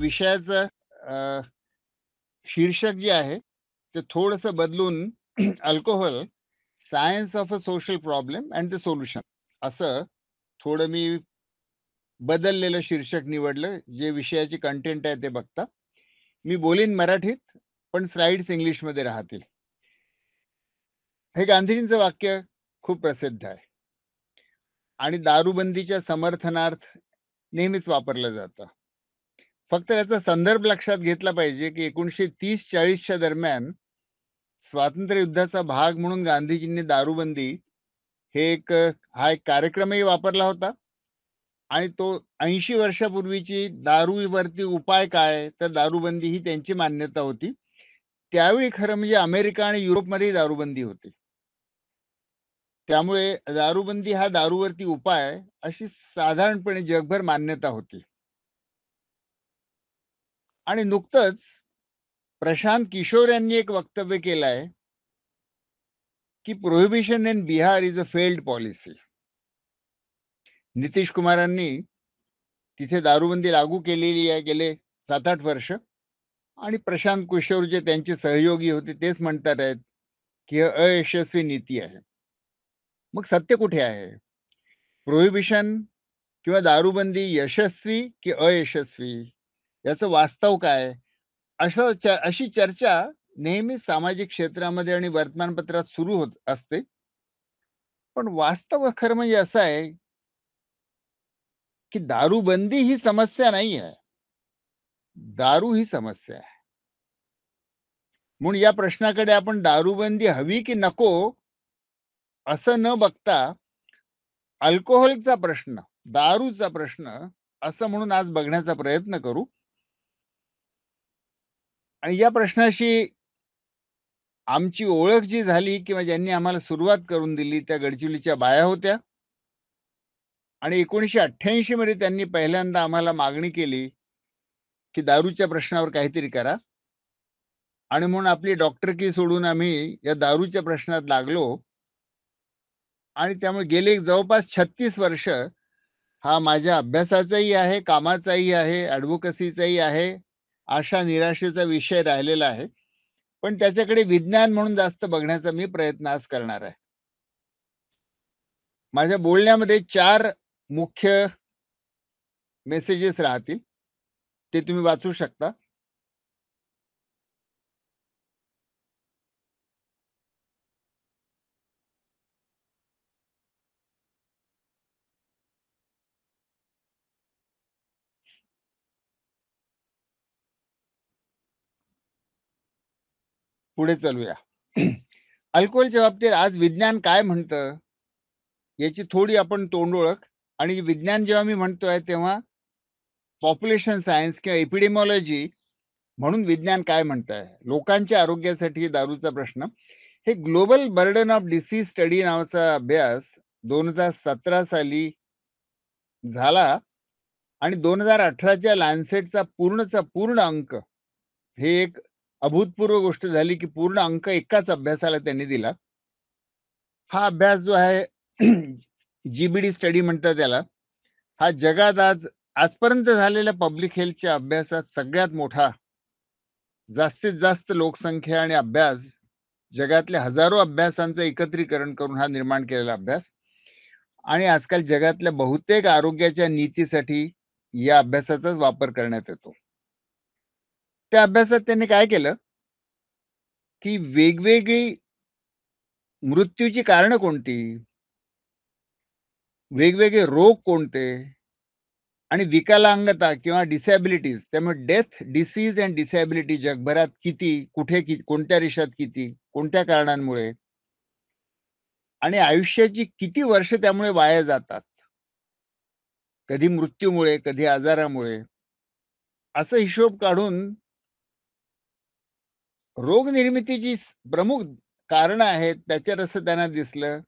विषयाचं शीर्षक जे आहे ते थोडस बदलून alcohol science of a social problem and the solution असं थोडं मी बदललेलं शीर्षक निवडलं जे विषयाची कंटेंट आहे ते बघता मी बोलीन मराठीत पण स्लाइड्स मध्ये राहतील हे गांधीजींचं वाक्य खूप प्रसिद्ध आहे आणि दारूबंदीच्या समर्थनार्थ नेहमीच वापरलं जातं फक्त याचा संदर्भ लक्षात घेतला पाहिजे की एकोणीशे तीस चाळीसच्या दरम्यान स्वातंत्र्य युद्धाचा भाग म्हणून गांधीजींनी दारूबंदी हे एक हा एक कार्यक्रमही वापरला होता आणि तो ऐंशी वर्षापूर्वीची दारूवरती उपाय काय तर दारूबंदी ही त्यांची मान्यता होती त्यावेळी खरं म्हणजे अमेरिका आणि युरोपमध्ये दारूबंदी होती त्यामुळे दारूबंदी हा दारूवरती उपाय अशी साधारणपणे जगभर मान्यता होती आणि नुकतंच प्रशांत किशोर यांनी एक वक्तव्य केलं आहे की prohibition in Bihar is a failed policy Nitish कुमारांनी तिथे दारूबंदी लागू केलेली आहे गेले सात आठ वर्ष आणि प्रशांत किशोर जे त्यांचे सहयोगी होते तेच म्हणतात आहेत की अयशस्वी नीती आहे मग सत्य कुठे आहे प्रोहिबिशन किंवा दारूबंदी यशस्वी की अयशस्वी याचं वास्तव काय अशा अशी चर्चा नेहमी सामाजिक क्षेत्रामध्ये आणि वर्तमानपत्रात सुरू होत असते पण वास्तव खरं म्हणजे असं आहे की दारूबंदी ही समस्या नाही आहे दारू ही समस्या आहे म्हणून या प्रश्नाकडे आपण दारूबंदी हवी की नको असं न बघता अल्कोहोलचा प्रश्न दारूचा प्रश्न असं म्हणून आज बघण्याचा प्रयत्न करू आणि या प्रश्नाशी आमची ओळख जी झाली किंवा ज्यांनी आम्हाला सुरुवात करून दिली त्या गडचिरोलीच्या बाया होत्या आणि एकोणीशे अठ्ठ्याऐंशी मध्ये त्यांनी पहिल्यांदा आम्हाला मागणी केली की दारूच्या प्रश्नावर काहीतरी करा आणि म्हणून आपली डॉक्टर की सोडून आम्ही या दारूच्या प्रश्नात लागलो आणि त्यामुळे गेले जवळपास छत्तीस वर्ष हा माझ्या अभ्यासाचाही आहे कामाचाही आहे ॲडव्होकसीचाही आहे आशा निराशेचा विषय राहिलेला आहे पण त्याच्याकडे विज्ञान म्हणून जास्त बघण्याचा मी प्रयत्न आज करणार आहे माझ्या बोलण्यामध्ये चार मुख्य मेसेजेस राहतील ते तुम्ही वाचू शकता पुढे चालूया अल्कोहोलच्या बाबतीत आज विज्ञान काय म्हणतं याची थोडी आपण तोंडओळख आणि विज्ञान जेव्हा मी म्हणतोय तेव्हा पॉप्युलेशन सायन्स किंवा एपिडेमॉलॉजी म्हणून विज्ञान काय म्हणत आहे लोकांच्या आरोग्यासाठी दारूचा प्रश्न हे global burden of disease study नावाचा अभ्यास दोन हजार सतरा साली झाला आणि दोन हजार अठराच्या लॅन्सेटचा पूर्णचा पूर्ण अंक हे एक अभूतपूर्व गोष्ट झाली की पूर्ण अंक एकाच अभ्यासाला त्यांनी दिला हा अभ्यास जो आहे जीबीडी स्टडी म्हणतात त्याला हा जगात आज आजपर्यंत झालेल्या पब्लिक हेल्थच्या अभ्यासात सगळ्यात मोठा जास्तीत जास्त लोकसंख्या आणि अभ्यास जगातल्या हजारो अभ्यासांचं एकत्रीकरण करून हा निर्माण केलेला अभ्यास आणि आजकाल जगातल्या बहुतेक आरोग्याच्या नीतीसाठी या अभ्यासाचाच वापर करण्यात येतो त्या अभ्यासात त्यांनी काय केलं की वेगवेगळी मृत्यूची कारण कोणती वेगवेगळे रोग कोणते आणि विकलांगता किंवा डिसॅबिलिटीज त्यामुळे डेथ डिसीज अँड डिसॅबिलिटी जगभरात किती कुठे कि कोणत्या रेषात किती कोणत्या कारणांमुळे आणि आयुष्याची किती वर्ष त्यामुळे वाया जातात कधी मृत्यूमुळे कधी आजारामुळे असं हिशोब काढून रोग रोगनिर्मितीची प्रमुख कारण आहेत त्याच्यात असं त्यांना दिसलं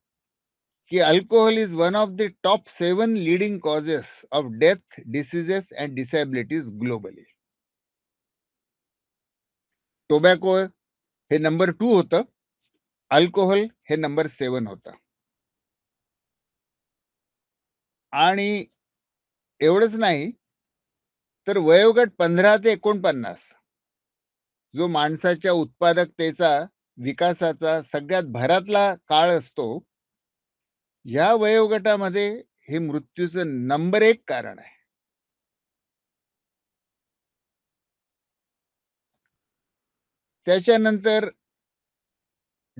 की alcohol is one of the top seven leading causes of death diseases and disabilities globally tobacco हे नंबर टू होतं अल्कोहोल हे नंबर सेवन होत आणि एवढंच नाही तर वयोगट पंधरा ते एकोणपन्नास जो माणसाच्या उत्पादकतेचा विकासाचा सगळ्यात भरातला काळ असतो या वयोगटामध्ये हे मृत्यूचं नंबर एक कारण आहे त्याच्यानंतर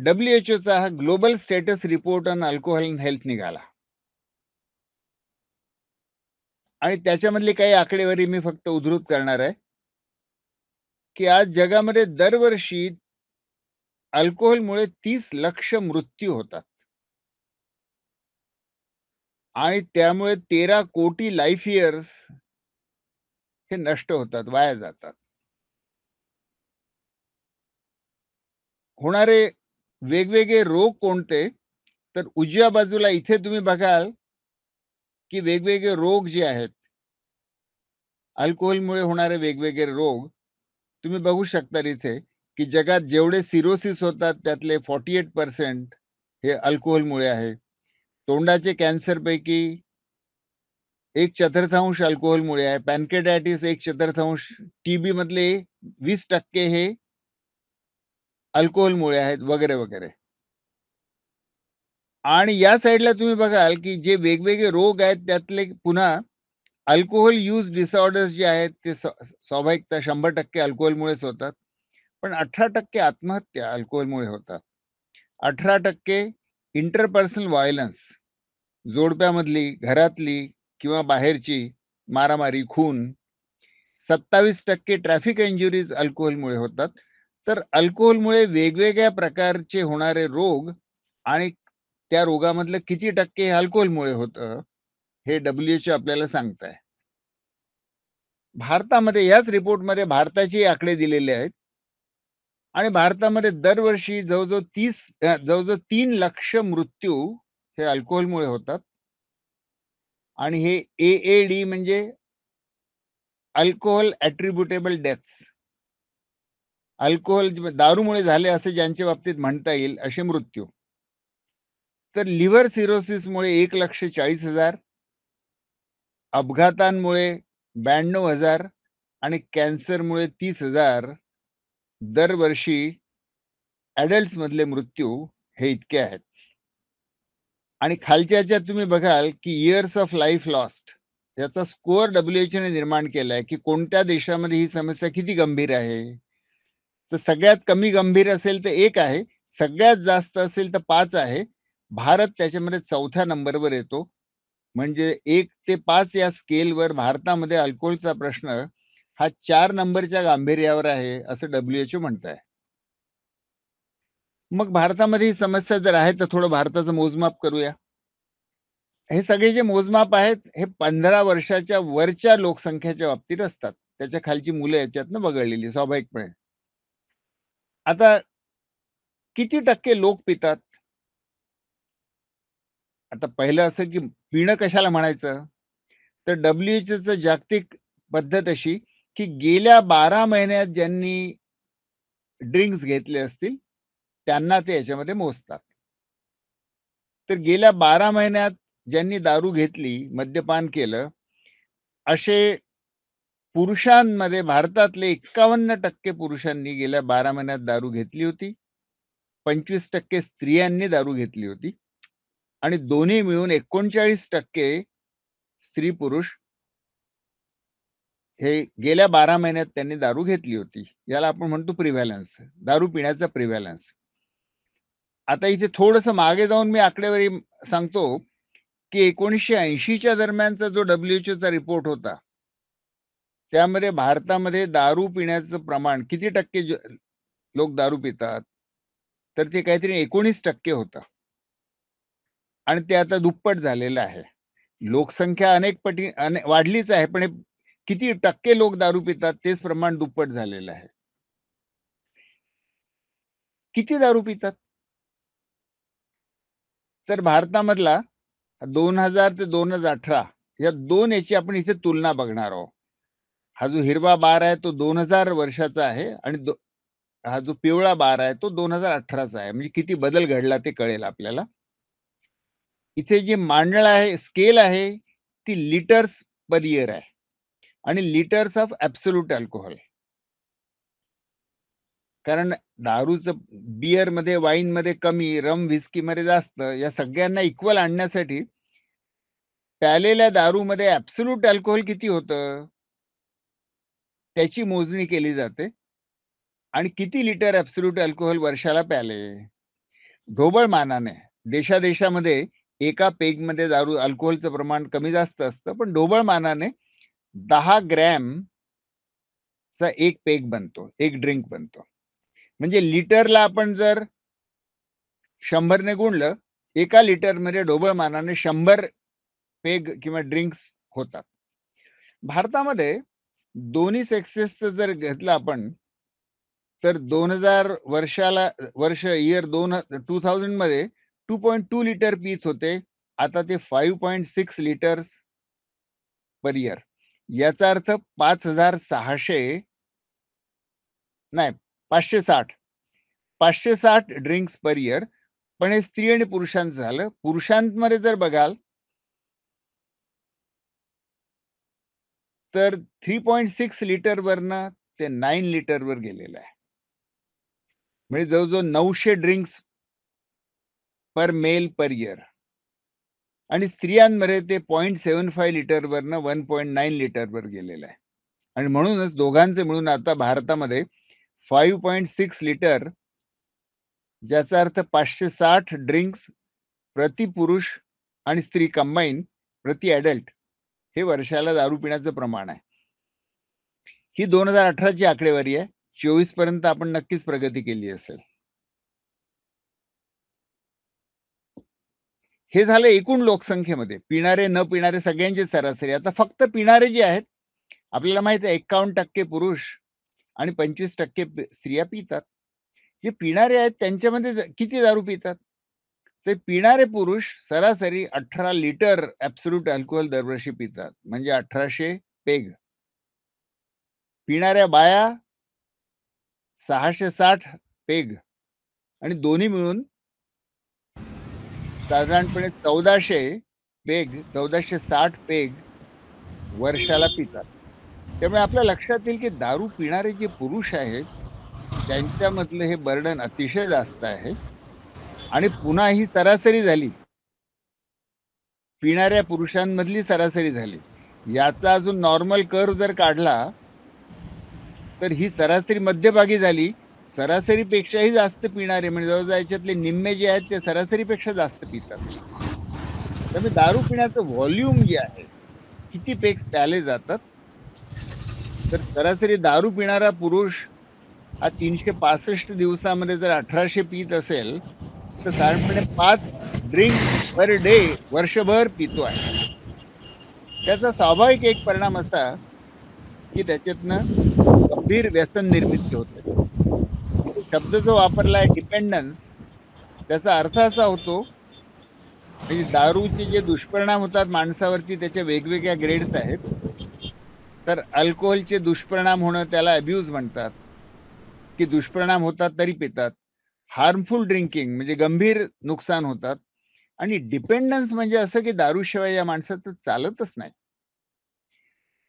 डब्ल्यूएचओ चा हा global status report on alcohol and health निघाला आणि त्याच्यामधली काही आकडेवारी मी फक्त उद्धृत करणार आहे की आज जगामध्ये दरवर्षी अल्कोहोलमुळे तीस लक्ष मृत्यू होतात आणि त्यामुळे तेरा कोटी लाईफ इयर्स हे नष्ट होतात वाया जातात होणारे वेगवेगळे रोग कोणते तर उजव्या बाजूला इथे तुम्ही बघाल की वेगवेगळे रोग जे आहेत अल्कोहोलमुळे होणारे वेगवेगळे रोग तुम्ही बघू शकता इथे की जगात जेवढे सिरोसिस होतात त्यातले फॉर्टी एट पर्सेंट हे अल्कोहोलमुळे आहे तोंडाचे कॅन्सरपैकी एक चतुर्थांश अल्कोहोलमुळे आहे पॅनकेडायटिस एक चतुर्थांश टीबी मधले वीस टक्के हे अल्कोहोलमुळे आहेत वगैरे वगैरे आणि या साईडला तुम्ही बघाल की जे वेगवेगळे रोग आहेत त्यातले पुन्हा अल्कोहोल यूज डिसऑर्डर्स जे आहेत ते स्वाभाविकता शंभर टक्के अल्कोहोलमुळेच होतात पण अठरा टक्के आत्महत्या अल्कोहोलमुळे होतात अठरा टक्के इंटरपर्सनल व्हायलन्स जोडप्यामधली घरातली किंवा बाहेरची मारामारी खून सत्तावीस टक्के ट्रॅफिक इंजुरीज अल्कोहोलमुळे होतात तर अल्कोहोलमुळे वेगवेगळ्या प्रकारचे होणारे रोग आणि त्या रोगामधलं किती टक्के अल्कोहोलमुळे होतं हे डब्ल्यूएचओ आपल्याला सांगताय भारतामध्ये याच रिपोर्टमध्ये भारताचे आकडे दिलेले आहेत आणि भारतामध्ये दरवर्षी जवळजवळ तीस जवळजवळ तीन लक्ष मृत्यू हे अल्कोहोलमुळे होतात आणि हे ए ए डी म्हणजे अल्कोहोल ॲट्रिब्युटेबल डेथ्स अल्कोहोल दारूमुळे झाले असे ज्यांच्या बाबतीत म्हणता येईल असे मृत्यू तर लिव्हर सिरोसिसमुळे एक लक्ष चाळीस हजार अपघातांमुळे ब्याण्णव हजार आणि कॅन्सरमुळे तीस हजार दरवर्षी मधले मृत्यू हे इतके आहेत आणि खालच्याच्या तुम्ही बघाल की इयर्स ऑफ लाईफ लॉस्ट याचा स्कोअर डब्ल्यू ने निर्माण केलाय की कोणत्या देशामध्ये ही समस्या किती गंभीर आहे तर सगळ्यात कमी गंभीर असेल तर एक आहे सगळ्यात जास्त असेल तर पाच आहे भारत त्याच्यामध्ये चौथ्या नंबरवर येतो म्हणजे एक ते पाच या स्केलवर भारतामध्ये अल्कोहोलचा प्रश्न हा चार नंबरच्या गांभीर्यावर आहे असं डब्ल्यू एच ओ म्हणत आहे मग भारतामध्ये ही समस्या जर आहे तर थोडं भारताचं मोजमाप करूया हे सगळे जे मोजमाप आहेत हे पंधरा वर्षाच्या वरच्या लोकसंख्येच्या बाबतीत असतात त्याच्या खालची मुलं याच्यातनं वगळलेली स्वाभाविकपणे आता किती टक्के लोक पितात आता पहिलं असं की पिणं कशाला म्हणायचं तर डब्ल्यूएच जागतिक पद्धत अशी की गेल्या बारा महिन्यात ज्यांनी ड्रिंक्स घेतले असतील त्यांना ते याच्यामध्ये मोजतात तर गेल्या बारा महिन्यात ज्यांनी दारू घेतली मद्यपान केलं असे पुरुषांमध्ये भारतातले एक्कावन्न टक्के पुरुषांनी गेल्या बारा महिन्यात दारू घेतली होती पंचवीस टक्के स्त्रियांनी दारू घेतली होती आणि दोन्ही मिळून एकोणचाळीस टक्के स्त्री पुरुष हे गेल्या बारा महिन्यात त्यांनी दारू घेतली होती याला आपण म्हणतो प्रिव्हॅलन्स दारू पिण्याचा प्रिव्हॅलन्स आता इथे थोडस मागे जाऊन मी आकडेवारी सांगतो की एकोणीसशे ऐंशीच्या दरम्यानचा जो डब्ल्यूएचओचा रिपोर्ट होता त्यामध्ये भारतामध्ये दारू पिण्याचं प्रमाण किती टक्के लोक दारू पितात तर ते काहीतरी एकोणीस टक्के होतं आणि ते आता दुप्पट झालेलं आहे लोकसंख्या अनेक पटी अने वाढलीच आहे पण किती टक्के लोक दारू पितात तेच प्रमाण दुप्पट झालेलं आहे किती दारू पितात तर भारतामधला दोन हजार ते दोन हजार अठरा या दोन याची आपण इथे तुलना बघणार आहोत हा जो हिरवा बार आहे तो दोन हजार वर्षाचा आहे आणि हा जो पिवळा बार आहे तो दोन हजार अठराचा आहे म्हणजे किती बदल घडला ते कळेल आपल्याला इथे जी मांडळ आहे स्केल आहे ती लिटर्स पर इयर आहे आणि लिटर्स ऑफ ऍब्सोल्यूट अल्कोहोल कारण दारूचं बियर मध्ये वाईन मध्ये कमी रम व्हिस्की मध्ये जास्त या सगळ्यांना इक्वल आणण्यासाठी प्यालेल्या दारूमध्ये ऍब्सोल्यूट अल्कोहोल किती होतं त्याची मोजणी केली जाते आणि किती लिटर ऍब्सोल्यूट अल्कोहोल वर्षाला प्याले ढोबळ मानाने देशादेशामध्ये एका पेगमध्ये दारू अल्कोहोलचं प्रमाण कमी जास्त असतं पण डोबळ मानाने दहा चा एक पेग बनतो एक ड्रिंक बनतो म्हणजे लिटरला आपण जर शंभरने गुणलं एका लिटरमध्ये डोबळ मानाने शंभर पेग किंवा ड्रिंक्स होतात भारतामध्ये दोन्ही सेक्सेसचं जर घेतलं आपण तर दोन हजार वर्षाला वर्ष इयर दोन टू थाउजंड मध्ये टू पॉईंट टू लिटर पीत होते आता ते five point six litre per year याचा अर्थ पाच हजार सहाशे नाही पाचशे साठ पाचशे साठ ड्रिंक्स पर इयर पण हे स्त्री आणि पुरुषांचं झालं पुरुषांमध्ये जर बघाल तर थ्री पॉइंट सिक्स लिटर वरनं ते नाईन लिटर वर गेलेलं आहे म्हणजे जवळजवळ नऊशे drinks per male per year आणि स्त्रियांमध्ये ते पॉईंट सेव्हन फाय लिटरवरनं वन पॉईंट नाईन वर गेलेलं आहे आणि म्हणूनच दोघांचे मिळून आता भारतामध्ये फाईव्ह पॉईंट सिक्स लिटर ज्याचा अर्थ पाचशे साठ ड्रिंक्स प्रति पुरुष आणि स्त्री कंबाईन प्रति ॲडल्ट हे वर्षाला दारू पिण्याचं प्रमाण आहे ही दोन हजार अठराची आकडेवारी आहे चोवीस पर्यंत आपण नक्कीच प्रगती केली असेल हे झालं एकूण लोकसंख्येमध्ये पिणारे न पिणारे सगळ्यांचे सरासरी आता फक्त पिणारे जे आहेत आपल्याला माहित आहे एक्कावन्न टक्के पुरुष आणि पंचवीस टक्के स्त्रिया पितात जे पिणारे आहेत त्यांच्यामध्ये किती दारू पितात ते पिणारे पुरुष सरासरी अठरा लिटर ऍब्सोल्यूट अल्कोहोल दरवर्षी पितात म्हणजे अठराशे पेग पिणाऱ्या बाया सहाशे साठ पेग आणि दोन्ही मिळून साधारणपणे चौदाशे पेग चौदाशे साठ पेग वर्षाला पितात त्यामुळे आपल्या लक्षात येईल की दारू पिणारे जे पुरुष आहेत त्यांच्यामधलं हे बर्डन अतिशय जास्त आहे आणि पुन्हा ही सरासरी झाली पिणाऱ्या पुरुषांमधली सरासरी झाली याचा अजून नॉर्मल कर जर काढला तर ही सरासरी मध्यभागी झाली सरासरीपेक्षाही जास्त पिणारे म्हणजे जवळजवळ याच्यातले निम्मे जे आहेत ते सरासरीपेक्षा जास्त पितात त्यामुळे दारू पिण्याचं व्हॉल्यूम जे आहे किती पेक्स प्याले जातात तर सरासरी दारू पिणारा पुरुष हा तीनशे पासष्ट दिवसामध्ये जर अठराशे पीत असेल तर साधारणपणे पाच ड्रिंक पर डे वर्षभर पितो आहे त्याचा स्वाभाविक एक परिणाम असा की त्याच्यातनं गंभीर व्यसन निर्मिती होते शब्द जो वापरला आहे डिपेंडन्स त्याचा अर्थ असा होतो म्हणजे दारूचे जे दुष्परिणाम होतात माणसावरती त्याच्या वेगवेगळ्या ग्रेड्स आहेत तर अल्कोहोलचे दुष्परिणाम होणं त्याला अब्यूज म्हणतात की दुष्परिणाम होतात तरी पितात हार्मफुल ड्रिंकिंग म्हणजे गंभीर नुकसान होतात आणि डिपेंडन्स म्हणजे असं की दारूशिवाय या माणसाचं चालतच नाही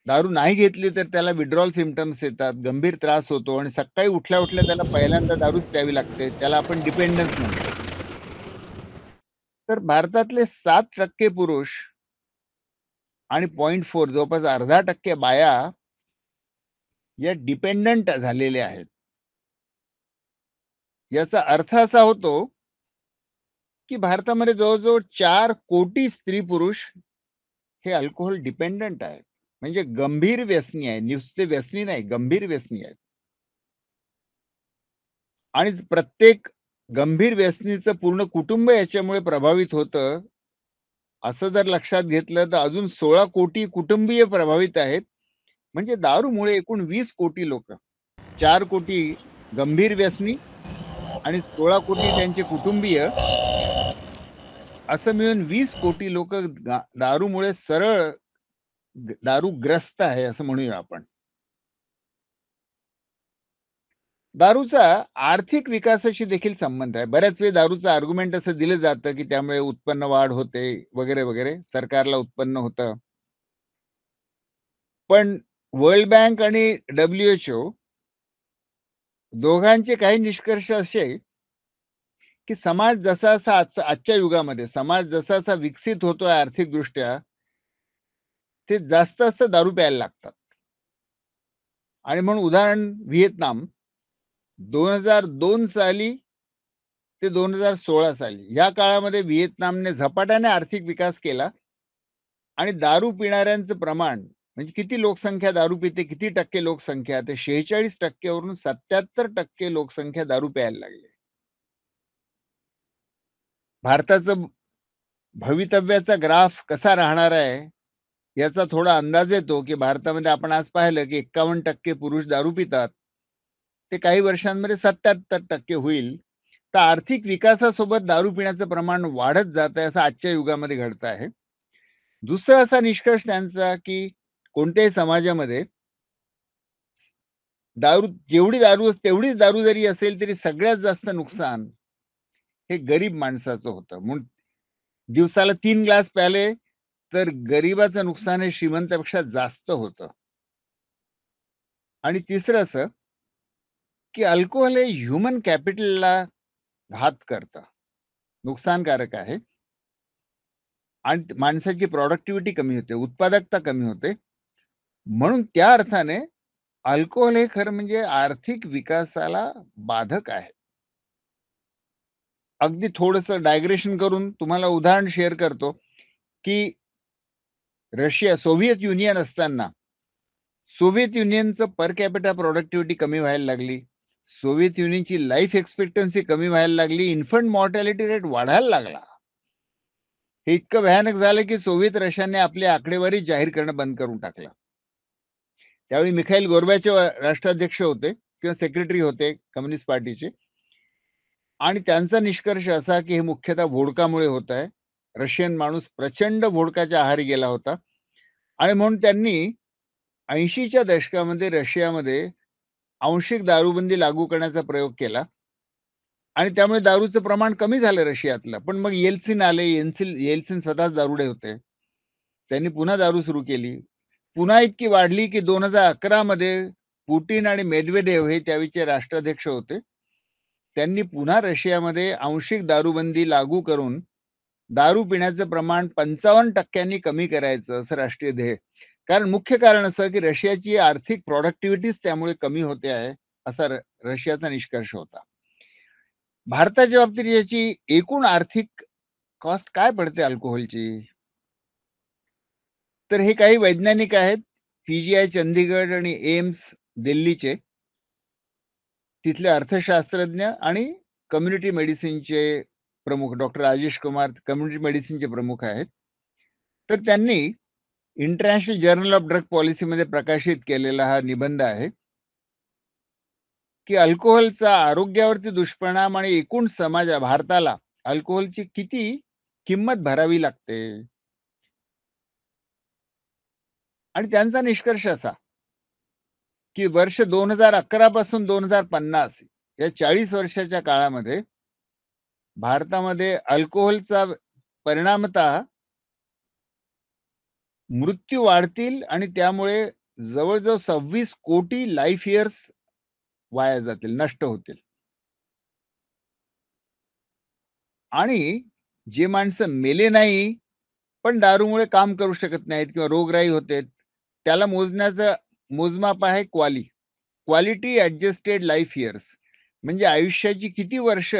दारू नाही घेतली तर त्याला विड्रॉल सिमटम्स येतात गंभीर त्रास होतो आणि सकाळी उठल्या उठल्या त्याला पहिल्यांदा दारूच प्यावी लागते त्याला आपण डिपेंडन्स म्हणतो तर भारतातले सात टक्के पुरुष आणि पॉईंट फोर जवळपास अर्धा टक्के बाया या डिपेंडंट झालेल्या आहेत याचा अर्थ असा होतो की भारतामध्ये जवळजवळ चार कोटी स्त्री पुरुष हे अल्कोहोल डिपेंडंट आहेत म्हणजे गंभीर व्यसनी आहे नुसते व्यसनी नाही गंभीर व्यसनी आहेत आणि प्रत्येक गंभीर व्यसनीचं पूर्ण कुटुंब याच्यामुळे प्रभावित होतं असं जर लक्षात घेतलं तर अजून सोळा कोटी कुटुंबीय प्रभावित आहेत म्हणजे दारूमुळे एकूण वीस कोटी लोक चार कोटी गंभीर व्यसनी आणि सोळा कोटी त्यांचे कुटुंबीय असं मिळून वीस कोटी लोक दारूमुळे सरळ दारूग्रस्त आहे असं म्हणूया आपण दारूचा आर्थिक विकासाशी देखील संबंध आहे बऱ्याच वेळी दारूचं आर्ग्युमेंट असं दिलं जातं की त्यामुळे उत्पन्न वाढ होते वगैरे वगैरे सरकारला उत्पन्न होतं पण वर्ल्ड बँक आणि डब्ल्यूएचओ दोघांचे काही निष्कर्ष असे की समाज जसा असा आजच्या युगामध्ये समाज जसा असा विकसित होतोय आर्थिकदृष्ट्या ते जास्त जास्त दारू प्यायला लागतात आणि म्हणून उदाहरण व्हिएतनाम दोन हजार दोन साली ते दोन हजार सोळा साली या काळामध्ये व्हिएतनामने झपाट्याने आर्थिक विकास केला आणि दारू पिणाऱ्यांचं प्रमाण म्हणजे किती लोकसंख्या दारू पिते किती टक्के लोकसंख्या ते शेहेचाळीस टक्केवरून सत्याहत्तर टक्के लोकसंख्या दारू प्यायला लागली भारताचं भवितव्याचा ग्राफ कसा राहणार आहे याचा थोडा अंदाज येतो की भारतामध्ये आपण आज पाहिलं की एक्कावन्न टक्के पुरुष दारू पितात ते काही वर्षांमध्ये सत्याहत्तर टक्के होईल तर आर्थिक विकासासोबत दारू पिण्याचं प्रमाण वाढत जात आहे असं आजच्या युगामध्ये घडत आहे दुसरा असा निष्कर्ष त्यांचा की कोणत्याही समाजामध्ये दारू जेवढी दारू तेवढीच दारू जरी असेल तरी सगळ्यात जास्त नुकसान हे गरीब माणसाचं होतं म्हणून दिवसाला तीन ग्लास प्याले तर गरीबाचं नुकसान हे श्रीमंतापेक्षा जास्त होतं आणि तिसरं असं की अल्कोहोल हे ह्युमन कॅपिटलला घात करत नुकसानकारक आहे आणि माणसाची प्रॉडक्टिव्हिटी कमी होते उत्पादकता कमी होते म्हणून त्या अर्थाने अल्कोहोल हे खरं म्हणजे आर्थिक विकासाला बाधक आहे अगदी थोडस डायग्रेशन करून तुम्हाला उदाहरण शेअर करतो की रशिया सोव्हिएत युनियन असताना सोव्हिएत युनियनचं पर कॅपिटा प्रोडक्टिव्हिटी कमी व्हायला लागली सोव्हिएत युनियनची लाईफ एक्सपेक्टन्सी कमी व्हायला लागली इन्फंट मॉर्टॅलिटी रेट वाढायला लागला हे इतकं भयानक झालं की सोव्हिएत रशियाने आपली आकडेवारी जाहीर करणं बंद करून टाकलं त्यावेळी मिखाईल गोरब्याचे राष्ट्राध्यक्ष होते किंवा सेक्रेटरी होते कम्युनिस्ट पार्टीचे आणि त्यांचा निष्कर्ष असा की हे मुख्यतः भोडकामुळे होत आहे रशियन माणूस प्रचंड भोडकाच्या आहारी गेला होता आणि म्हणून त्यांनी ऐंशीच्या दशकामध्ये रशियामध्ये आंशिक दारूबंदी लागू करण्याचा प्रयोग केला आणि त्यामुळे दारूचं प्रमाण कमी झालं रशियातलं पण मग येल्सिन आले येल्सिन येल्सिन स्वतःच दारुडे होते त्यांनी पुन्हा दारू सुरू केली पुन्हा इतकी वाढली की दोन हजार अकरा मध्ये पुटीन आणि मेदवेदेव हे त्यावेळीचे राष्ट्राध्यक्ष होते त्यांनी पुन्हा रशियामध्ये आंशिक दारूबंदी लागू करून दारू पिण्याचं प्रमाण पंचावन्न टक्क्यांनी कमी करायचं असं राष्ट्रीय ध्येय कारण मुख्य कारण असं की रशियाची आर्थिक प्रॉडक्टिव्हिटीच त्यामुळे कमी होते आहे असा रशियाचा निष्कर्ष होता भारताच्या बाबतीत याची एकूण आर्थिक कॉस्ट काय पडते अल्कोहोलची तर हे काही वैज्ञानिक आहेत पीजीआय चंदीगड आणि एम्स दिल्लीचे तिथले अर्थशास्त्रज्ञ आणि कम्युनिटी मेडिसिनचे प्रमुख डॉक्टर राजेश कुमार कम्युनिटी मेडिसिनचे प्रमुख आहेत तर त्यांनी इंटरनॅशनल जर्नल ऑफ ड्रग पॉलिसीमध्ये प्रकाशित केलेला हा निबंध आहे की अल्कोहोलचा आरोग्यावरती दुष्परिणाम आणि एकूण समाज भारताला अल्कोहोलची किती किंमत भरावी लागते आणि त्यांचा निष्कर्ष असा की वर्ष दोन हजार अकरा पासून दोन हजार पन्नास या चाळीस वर्षाच्या काळामध्ये भारतामध्ये अल्कोहोलचा परिणामता मृत्यू वाढतील आणि त्यामुळे जवळजवळ सव्वीस कोटी लाईफ इयर्स वाया जातील नष्ट होतील आणि जे माणसं मेले नाही पण दारूमुळे काम करू शकत नाहीत किंवा रोगराई होते त्याला मोजण्याचं मोजमाप आहे quali quality adjusted life years म्हणजे आयुष्याची किती वर्ष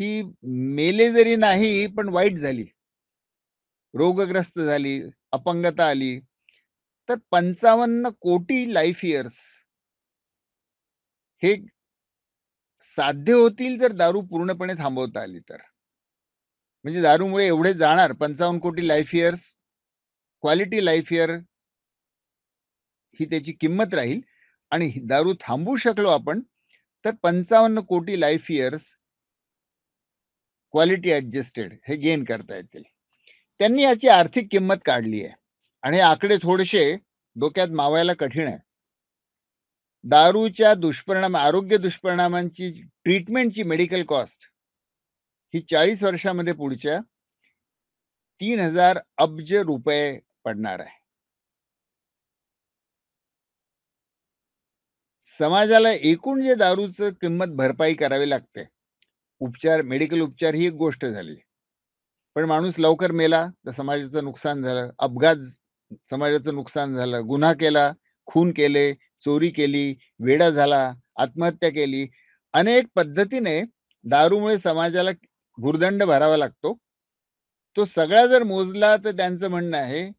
ही मेले जरी नाही पण वाईट झाली रोगग्रस्त झाली अपंगता आली तर पंचावन्न कोटी लाईफ इयर्स हे साध्य होतील जर दारू पूर्णपणे थांबवता आली तर म्हणजे दारूमुळे एवढे जाणार पंचावन्न कोटी life years quality life year ही त्याची किंमत राहील आणि दारू थांबवू शकलो आपण तर पंचावन्न कोटी लाईफ इयर्स क्वालिटी ऍडजस्टेड हे गेन करता येतील त्यांनी याची आर्थिक किंमत काढली आहे आणि आकडे थोडेसे डोक्यात मावायला कठीण आहे दारूच्या दुष्परिणाम आरोग्य दुष्परिणामांची ट्रीटमेंटची मेडिकल कॉस्ट ही चाळीस वर्षामध्ये पुढच्या तीन हजार अब्ज रुपये पडणार आहे समाजाला एकूण जे दारूचं किंमत भरपाई करावी लागते उपचार मेडिकल उपचार ही एक गोष्ट झाली पण माणूस लवकर मेला तर समाजाचं नुकसान झालं अपघात समाजाचं नुकसान झालं गुन्हा केला खून केले चोरी केली वेडा झाला आत्महत्या केली अनेक पद्धतीने दारूमुळे समाजाला भुर्दंड भरावा लागतो तो सगळा जर मोजला तर त्यांचं म्हणणं आहे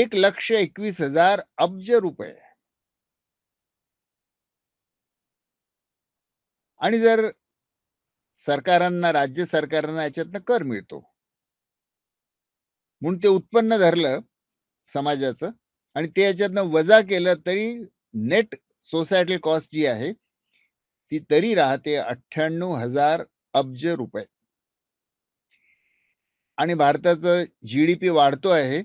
एक लक्ष एकवीस हजार अब्ज रुपये आणि जर सरकारांना राज्य सरकारांना याच्यातनं कर मिळतो म्हणून ते उत्पन्न धरलं समाजाचं आणि ते याच्यातनं वजा केलं तरी नेट सोसायटी कॉस्ट जी आहे ती तरी राहते अठ्ठ्याण्णव हजार अब्ज रुपये आणि भारताचं जी डी पी वाढतो आहे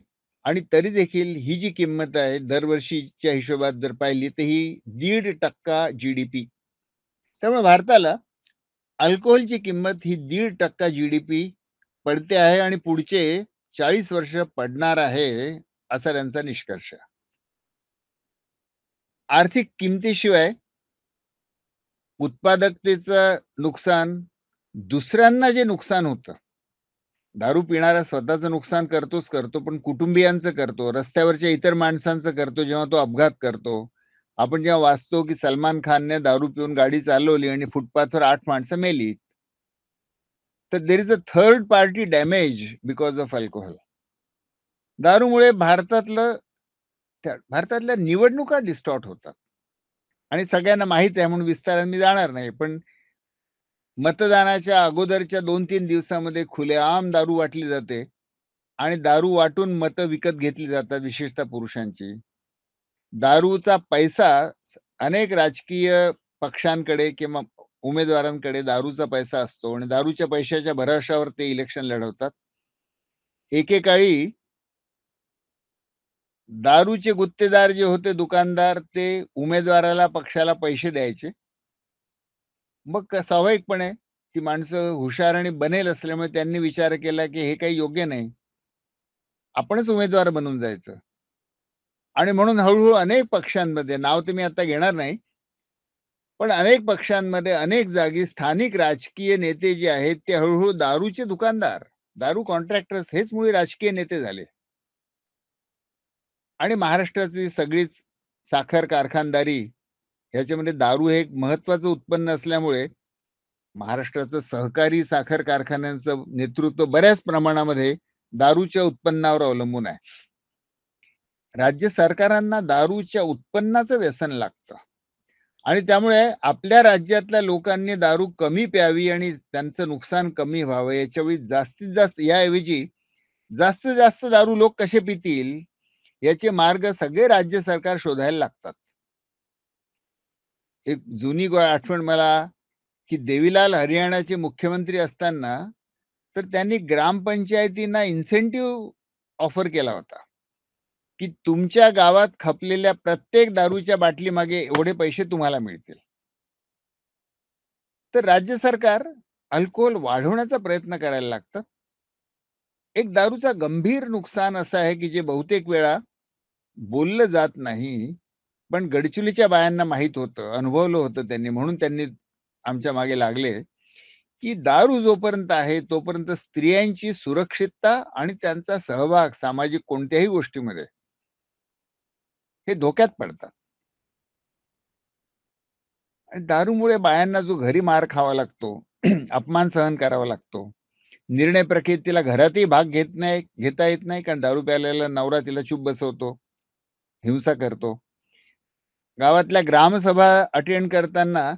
आणि तरी देखील ही जी किंमत आहे दरवर्षीच्या हिशोबात जर पाहिली तर ही दीड टक्का जी डी पी त्यामुळे भारताला अल्कोहोलची किंमत ही दीड टक्का जी पी पडते आहे आणि पुढचे चाळीस वर्ष पडणार आहे असा त्यांचा निष्कर्ष आर्थिक किमतीशिवाय उत्पादकतेचं नुकसान दुसऱ्यांना जे नुकसान होतं दारू पिणारा स्वतःचं नुकसान करतोच करतो पण कुटुंबियांचं करतो रस्त्यावरच्या इतर माणसांचं करतो जेव्हा तो अपघात करतो आपण जेव्हा वाचतो की सलमान खानने दारू पिऊन गाडी चालवली आणि फुटपाथवर आठ माणसं मेली तर there is a third party damage because of alcohol दारूमुळे भारतातलं भारतातल्या निवडणुका डिस्टॉर्ट होतात आणि सगळ्यांना माहीत आहे म्हणून विस्तारात मी जाणार नाही पण मतदानाच्या अगोदरच्या दोन तीन दिवसामध्ये खुलेआम दारू वाटली जाते आणि दारू वाटून मतं विकत घेतली जातात विशेषतः पुरुषांची दारूचा पैसा अनेक राजकीय पक्षांकडे किंवा उमेदवारांकडे दारूचा पैसा असतो आणि दारूच्या पैशाच्या भरवशावर ते इलेक्शन लढवतात एकेकाळी दारूचे गुत्तेदार जे होते दुकानदार ते उमेदवाराला पक्षाला पैसे द्यायचे मग स्वाभाविकपणे ती माणसं हुशार आणि बनेल असल्यामुळे त्यांनी विचार केला की हे काही योग्य नाही आपणच उमेदवार बनून जायचं आणि म्हणून हळूहळू अनेक पक्षांमध्ये नाव तर मी आता घेणार नाही पण अनेक पक्षांमध्ये अनेक जागी स्थानिक राजकीय नेते जे आहेत ते हळूहळू दारूचे दुकानदार दारू कॉन्ट्रॅक्टर्स हेच मुळे राजकीय नेते झाले आणि महाराष्ट्राची सगळीच साखर कारखानदारी ह्याच्यामध्ये दारू हे एक महत्वाचं उत्पन्न असल्यामुळे महाराष्ट्राचं सहकारी साखर कारखान्यांचं नेतृत्व बऱ्याच प्रमाणामध्ये दारूच्या उत्पन्नावर अवलंबून आहे राज्य सरकारांना दारूच्या उत्पन्नाचं व्यसन लागतं आणि त्यामुळे आपल्या राज्यातल्या लोकांनी दारू कमी प्यावी आणि त्यांचं नुकसान कमी व्हावं याच्यावेळी जास्तीत जास्त याऐवजी जास्तीत जास्त दारू लोक कसे पितील याचे मार्ग सगळे राज्य सरकार शोधायला लागतात एक जुनी आठवण मला की देवीलाल हरियाणाचे मुख्यमंत्री असताना तर त्यांनी ग्रामपंचायतींना इन्सेंटिव्ह ऑफर केला होता की तुमच्या गावात खपलेल्या प्रत्येक दारूच्या बाटली मागे एवढे पैसे तुम्हाला मिळतील तर राज्य सरकार अल्कोहोल वाढवण्याचा प्रयत्न करायला लागतं एक दारूचा गंभीर नुकसान असं आहे की जे बहुतेक वेळा बोललं जात नाही पण गडचिलीच्या बायांना माहीत होतं अनुभवलं होतं त्यांनी म्हणून त्यांनी आमच्या मागे लागले की दारू जोपर्यंत आहे तोपर्यंत स्त्रियांची सुरक्षितता आणि त्यांचा सहभाग सामाजिक कोणत्याही गोष्टीमध्ये हे धोक्यात पडतात आणि दारूमुळे बायांना जो घरी मार खावा लागतो अपमान सहन करावा लागतो निर्णय प्रक्रियेत तिला घरातही भाग घेत नाही घेता येत नाही कारण दारू प्यायला नवरा तिला चुप बसवतो हिंसा करतो गावातल्या ग्रामसभा अटेंड करताना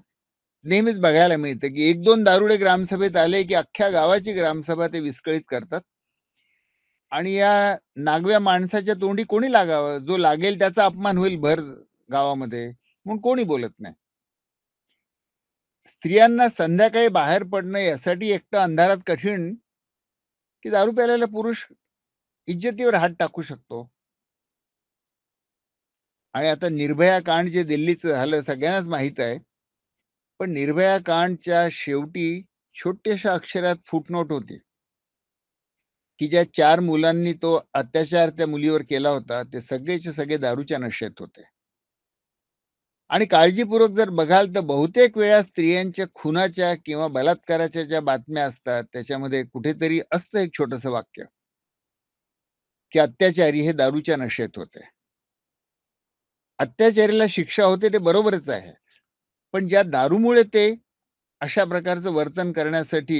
नेहमीच बघायला मिळतं की एक दोन दारुडे ग्रामसभेत आले की अख्ख्या गावाची ग्रामसभा ते विस्कळीत करतात आणि या नागव्या माणसाच्या तोंडी कोणी लागावं जो लागेल त्याचा अपमान होईल भर गावामध्ये म्हणून कोणी बोलत नाही स्त्रियांना संध्याकाळी बाहेर पडणं यासाठी एकटं अंधारात कठीण की दारू प्यायला पुरुष इज्जतीवर हात टाकू शकतो आणि आता निर्भया कांड जे दिल्लीचं झालं सगळ्यांनाच माहित आहे पण निर्भया कांडच्या शेवटी छोट्याशा अक्षरात फुटनोट होती की ज्या चार मुलांनी तो अत्याचार त्या मुलीवर केला होता ते सगळेचे सगळे दारूच्या नशेत होते आणि काळजीपूर्वक जर बघाल तर बहुतेक वेळा स्त्रियांच्या खुनाच्या किंवा बलात्काराच्या ज्या बातम्या असतात त्याच्यामध्ये कुठेतरी असतं एक छोटस वाक्य की अत्याचारी हे दारूच्या नशेत होते अत्याचारीला शिक्षा होते ते बरोबरच आहे पण ज्या दारूमुळे ते अशा प्रकारचं वर्तन करण्यासाठी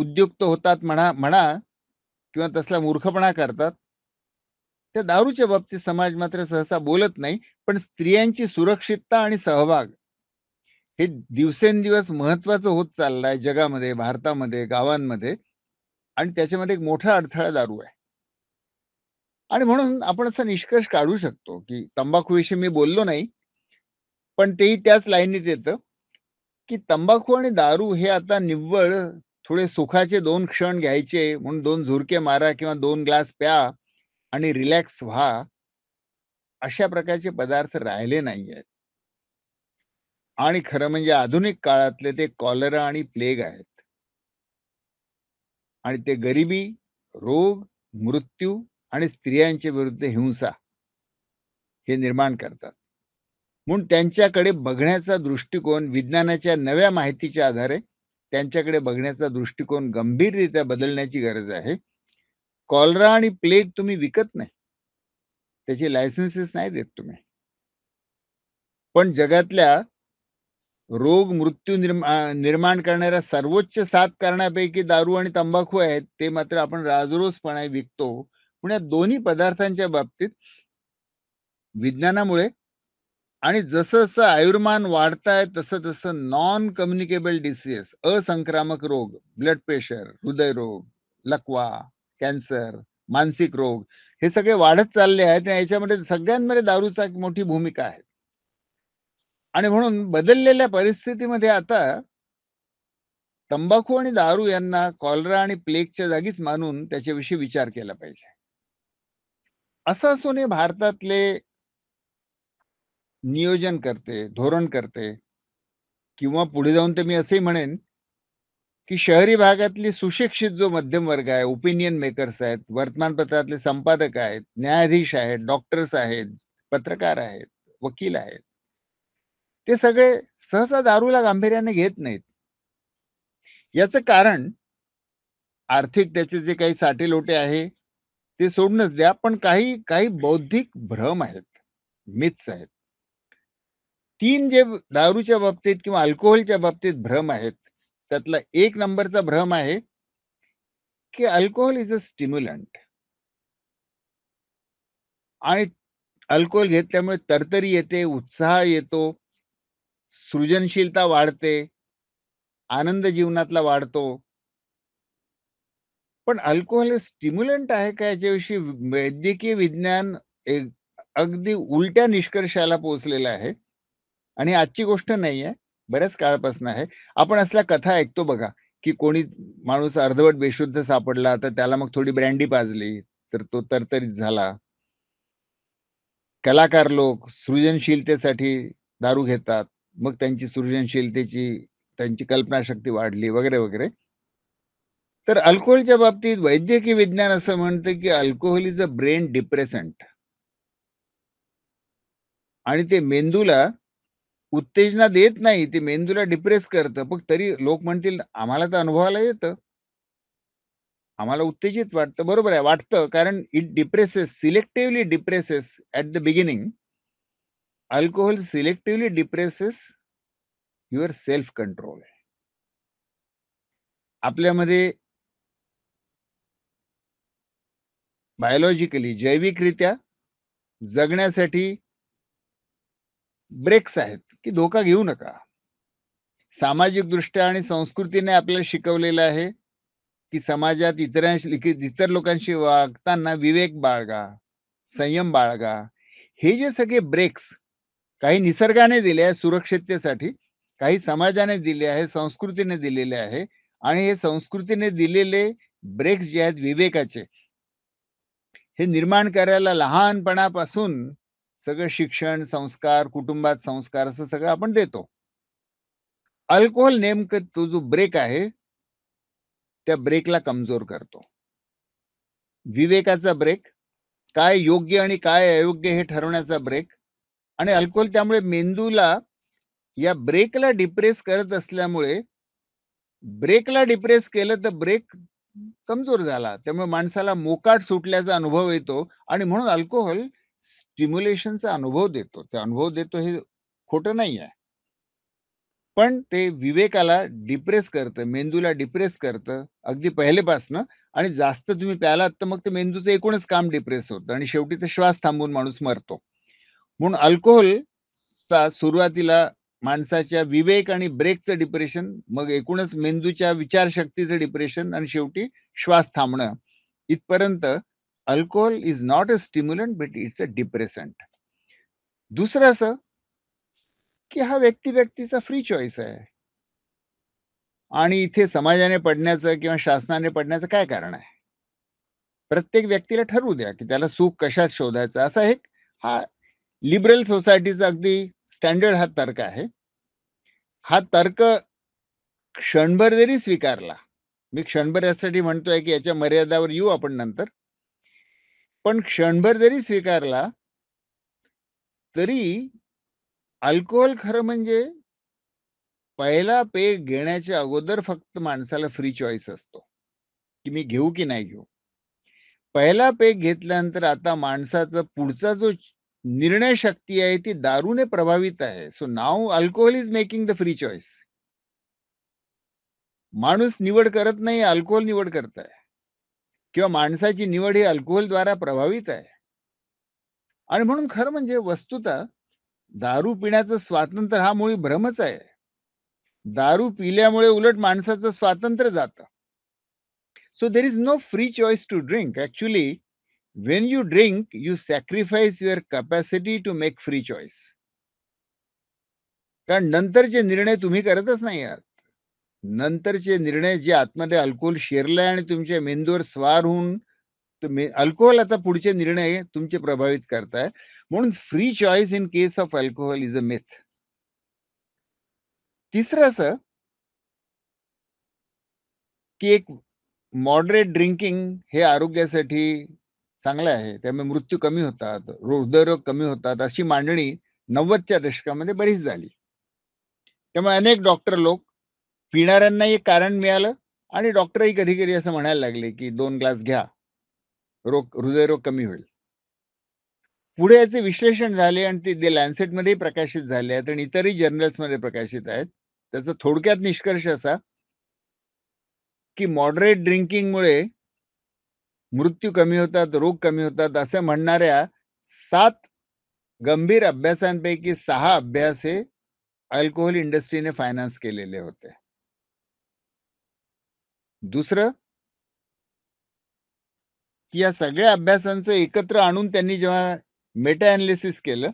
उद्युक्त होतात म्हणा म्हणा किंवा तसला मूर्खपणा करतात त्या दारूच्या बाबतीत समाज मात्र सहसा बोलत नाही पण स्त्रियांची सुरक्षितता आणि सहभाग हे दिवसेंदिवस महत्वाचं होत चाललंय जगामध्ये भारतामध्ये गावांमध्ये आणि त्याच्यामध्ये एक मोठा अडथळा दारू आहे आणि म्हणून आपण असा निष्कर्ष काढू शकतो की तंबाखूविषयी मी बोललो नाही पण तेही त्याच लाईनीत येतं की तंबाखू आणि दारू हे आता निव्वळ थोडे सुखाचे दोन क्षण घ्यायचे म्हणून दोन झुरके मारा किंवा दोन ग्लास प्या आणि रिलॅक्स व्हा अशा प्रकारचे पदार्थ राहिले नाही आहेत आणि खरं म्हणजे आधुनिक काळातले ते कॉलरा आणि प्लेग आहेत आणि ते गरिबी रोग मृत्यू आणि स्त्रियांच्या विरुद्ध हिंसा हे निर्माण करतात म्हणून त्यांच्याकडे बघण्याचा दृष्टिकोन विज्ञानाच्या नव्या माहितीच्या आधारे त्यांच्याकडे बघण्याचा दृष्टिकोन गंभीररित्या बदलण्याची गरज आहे कॉलरा आणि प्लेग तुम्ही विकत नाही त्याचे लायसन्सेस नाही देत तुम्ही पण जगातल्या रोग मृत्यू निर्मा निर्माण करणाऱ्या सर्वोच्च सात कारणापैकी दारू आणि तंबाखू आहेत ते मात्र आपण राजरोसपणे विकतो पण या दोन्ही पदार्थांच्या बाबतीत विज्ञानामुळे आणि जसं जसं आयुर्मान वाढताय तसं तसं नॉन कम्युनिकेबल डिसीज असंक्रामक रोग ब्लड प्रेशर हृदयरोग लकवा कॅन्सर मानसिक रोग हे सगळे वाढत चालले आहेत आणि याच्यामध्ये सगळ्यांमध्ये दारूचा एक मोठी भूमिका आहे आणि म्हणून बदललेल्या परिस्थितीमध्ये आता तंबाखू आणि दारू यांना कॉलरा आणि प्लेगच्या जागीच मानून त्याच्याविषयी विचार केला पाहिजे असं असून भारतातले नियोजन करते धोरण करते किंवा पुढे जाऊन ते मी असेही म्हणेन की शहरी भागातली सुशिक्षित जो मध्यम वर्ग आहे ओपिनियन मेकर्स आहेत वर्तमानपत्रातले संपादक आहेत न्यायाधीश आहेत डॉक्टर्स आहेत पत्रकार आहेत वकील आहेत ते सगळे सहसा दारूला गांभीर्याने घेत नाहीत याचं कारण आर्थिक त्याचे जे काही साठे लोटे आहे ते सोडूनच द्या पण काही काही बौद्धिक भ्रम आहेत मिथ्स आहेत तीन जे दारूच्या बाबतीत किंवा अल्कोहोलच्या बाबतीत भ्रम आहेत त्यातला एक नंबरचा भ्रम आहे की अल्कोहोल इज अ स्टिम्युलंट आणि अल्कोहोल घेतल्यामुळे तरतरी येते उत्साह येतो सृजनशीलता वाढते आनंद जीवनातला वाढतो पण अल्कोहोल स्टिम्युलंट आहे का याच्याविषयी वैद्यकीय विज्ञान एक अगदी उलट्या निष्कर्षाला पोहोचलेलं आहे आणि आजची गोष्ट नाहीये बऱ्याच काळापासून आहे आपण असल्या कथा ऐकतो बघा की कोणी माणूस अर्धवट बेशुद्ध सापडला तर त्याला मग थोडी ब्रँडी पाजली तर तो तरतरीत झाला कलाकार लोक सृजनशीलतेसाठी दारू घेतात मग त्यांची सृजनशीलतेची त्यांची कल्पनाशक्ती वाढली वगैरे वगैरे तर अल्कोहोलच्या बाबतीत वैद्यकीय विज्ञान असं म्हणतं की alcohol is a brain depressant आणि ते मेंदूला उत्तेजना देत नाही ते मेंदूला डिप्रेस करतं पण तरी लोक म्हणतील आम्हाला तर अनुभवाला येतं आम्हाला उत्तेजित वाटतं बरोबर आहे वाटतं कारण it depresses selectively depresses at the beginning alcohol selectively depresses your self control आहे आपल्यामध्ये बायोलॉजिकली जैविकरित्या जगण्यासाठी ब्रेक्स आहेत की धोका घेऊ नका सामाजिक दृष्ट्या आणि संस्कृतीने आपल्याला शिकवलेलं आहे की समाजात इतरांशी इतर लोकांशी वागताना विवेक बाळगा संयम बाळगा हे जे सगळे ब्रेक्स काही निसर्गाने दिले आहे सुरक्षिततेसाठी काही समाजाने दिले आहे संस्कृतीने दिलेले आहे आणि हे संस्कृतीने दिलेले ब्रेक्स जे आहेत विवेकाचे हे निर्माण करायला लहानपणापासून सगळं शिक्षण संस्कार कुटुंबात संस्कार असं सगळं आपण देतो अल्कोहोल नेमकं तो जो ब्रेक आहे त्या ब्रेकला कमजोर करतो विवेकाचा ब्रेक काय योग्य आणि काय अयोग्य हे ठरवण्याचा ब्रेक आणि अल्कोहोल त्यामुळे मेंदूला या ब्रेकला डिप्रेस करत असल्यामुळे ब्रेकला डिप्रेस केलं तर ब्रेक कमजोर झाला त्यामुळे माणसाला मोकाट सुटल्याचा अनुभव येतो आणि म्हणून अल्कोहोल स्टिम्युलेशनचा अनुभव देतो ते अनुभव देतो हे खोट नाही आहे पण ते विवेकाला डिप्रेस करतं मेंदूला डिप्रेस करतं अगदी पहिलेपासनं आणि जास्त तुम्ही प्यालात तर मग ते मेंदूचं एकूणच काम डिप्रेस होतं आणि शेवटी ते श्वास थांबून माणूस मरतो म्हणून अल्कोहोलचा सुरुवातीला माणसाच्या विवेक आणि ब्रेकचं डिप्रेशन मग एकूणच मेंदूच्या विचारशक्तीचं डिप्रेशन आणि शेवटी श्वास थांबणं इथपर्यंत alcohol is not a stimulant but it's a depressant दुसरं असं की हा व्यक्ती व्यक्तीचा फ्री चॉईस आहे आणि इथे समाजाने पडण्याचं किंवा शासनाने पडण्याचं काय कारण आहे प्रत्येक व्यक्तीला ठरवू द्या की त्याला सुख कशात शोधायचं असा एक हा लिबरल सोसायटीचा अगदी स्टँडर्ड हा तर्क आहे हा तर्क क्षणभर जरी स्वीकारला मी क्षणभर यासाठी म्हणतोय की याच्या मर्यादावर येऊ आपण नंतर पण क्षणभर जरी स्वीकारला तरी अल्कोहोल खरं म्हणजे पहिला पेय घेण्याच्या अगोदर फक्त माणसाला फ्री चॉईस असतो की मी घेऊ की नाही घेऊ पहिला पेय घेतल्यानंतर आता माणसाचा पुढचा जो निर्णय शक्ती आहे ती दारूने प्रभावित आहे so now alcohol is making the free choice माणूस निवड करत नाही अल्कोहोल निवड करत आहे किंवा माणसाची निवड ही अल्कोहोलद्वारा प्रभावित आहे आणि म्हणून खरं म्हणजे वस्तुतः दारू पिण्याचं स्वातंत्र्य हा मुळी भ्रमच आहे दारू पिल्यामुळे उलट माणसाचं स्वातंत्र्य जातं so there is no free choice to drink actually when you drink you sacrifice your capacity to make free choice कारण नंतरचे निर्णय तुम्ही करतच नाही आहात नंतरचे निर्णय जे आतमध्ये अल्कोहोल शिरलाय आणि तुमच्या मेंदूवर स्वार होऊन अल्कोहोल आता पुढचे निर्णय तुमचे प्रभावित करताय म्हणून free choice in case of alcohol is a myth तिसरं असं की एक मॉडरेट ड्रिंकिंग हे आरोग्यासाठी चांगलं आहे त्यामुळे मृत्यू कमी होतात हृदयरोग कमी होतात अशी मांडणी नव्वदच्या दशकामध्ये बरीच झाली त्यामुळे अनेक डॉक्टर लोक पिणाऱ्यांना एक कारण मिळालं आणि डॉक्टरही कधी कधी असं म्हणायला लागले की दोन ग्लास घ्या रोग हृदयरोग कमी होईल पुढे याचे विश्लेषण झाले आणि ते दे मध्ये प्रकाशित झाले आहेत आणि इतरही जर्नल्समध्ये प्रकाशित आहेत त्याचा थोडक्यात निष्कर्ष असा की मॉडरेट ड्रिंकिंगमुळे मृत्यू कमी होतात रोग कमी होतात असं म्हणणाऱ्या सात गंभीर अभ्यासांपैकी सहा अभ्यास हे अल्कोहोल इंडस्ट्रीने फायनान्स केलेले होते दुसरं या सगळ्या अभ्यासांचं एकत्र आणून त्यांनी जेव्हा मेटा अनालिसिस केलं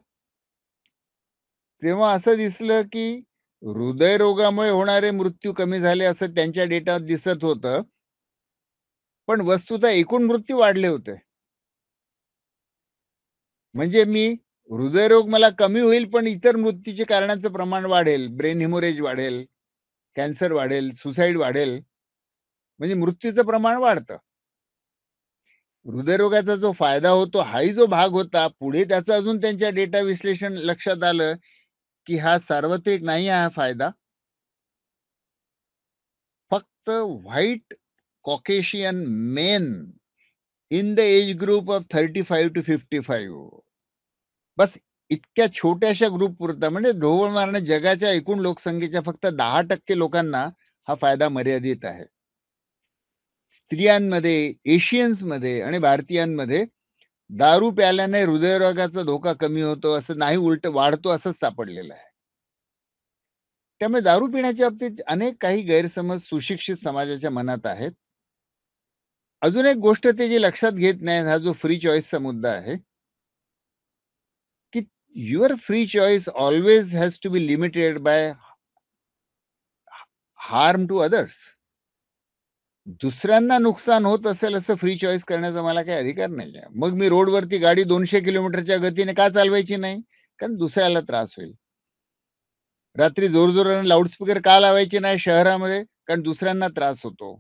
तेव्हा असं दिसलं की हृदयरोगामुळे होणारे मृत्यू कमी झाले असं त्यांच्या डेटात दिसत होतं पण वस्तुता एकूण मृत्यू वाढले होते म्हणजे मी हृदयरोग मला कमी होईल पण इतर मृत्यूचे कारणाचं प्रमाण वाढेल ब्रेन हिमोरेज वाढेल कॅन्सर वाढेल सुसाईड वाढेल म्हणजे मृत्यूचं प्रमाण वाढतं हृदयरोगाचा जो फायदा होतो हाही जो भाग होता पुढे त्याचा अजून त्यांच्या डेटा विश्लेषण लक्षात आलं की हा सार्वत्रिक नाही हा फायदा फक्त white Caucasian men in the age group of thirty five to fifty five बस इतक्या छोट्याशा ग्रुप पुरता म्हणजे ढोबळ मारणं जगाच्या एकूण लोकसंख्येच्या फक्त दहा टक्के लोकांना हा फायदा मर्यादित आहे स्त्रियांमध्ये एशियन्समध्ये आणि भारतीयांमध्ये दारू प्याल्याने हृदयरोगाचा धोका कमी होतो असं नाही उलट वाढतो असंच सापडलेलं आहे त्यामुळे दारू पिण्याच्या बाबतीत अनेक काही गैरसमज सुशिक्षित समाजाच्या मनात आहेत अजून एक गोष्ट ते जे लक्षात घेत नाहीत हा जो फ्री चॉईसचा मुद्दा आहे की your free choice always has to be limited by harm to others दुसऱ्यांना नुकसान होत असेल असं फ्री चॉईस करण्याचा मला काही अधिकार नाही आहे मग मी रोडवरती गाडी दोनशे किलोमीटरच्या गतीने का चालवायची नाही कारण दुसऱ्याला त्रास होईल रात्री जोरजोराने लाऊडस्पीकर का लावायचे नाही शहरामध्ये कारण दुसऱ्यांना त्रास होतो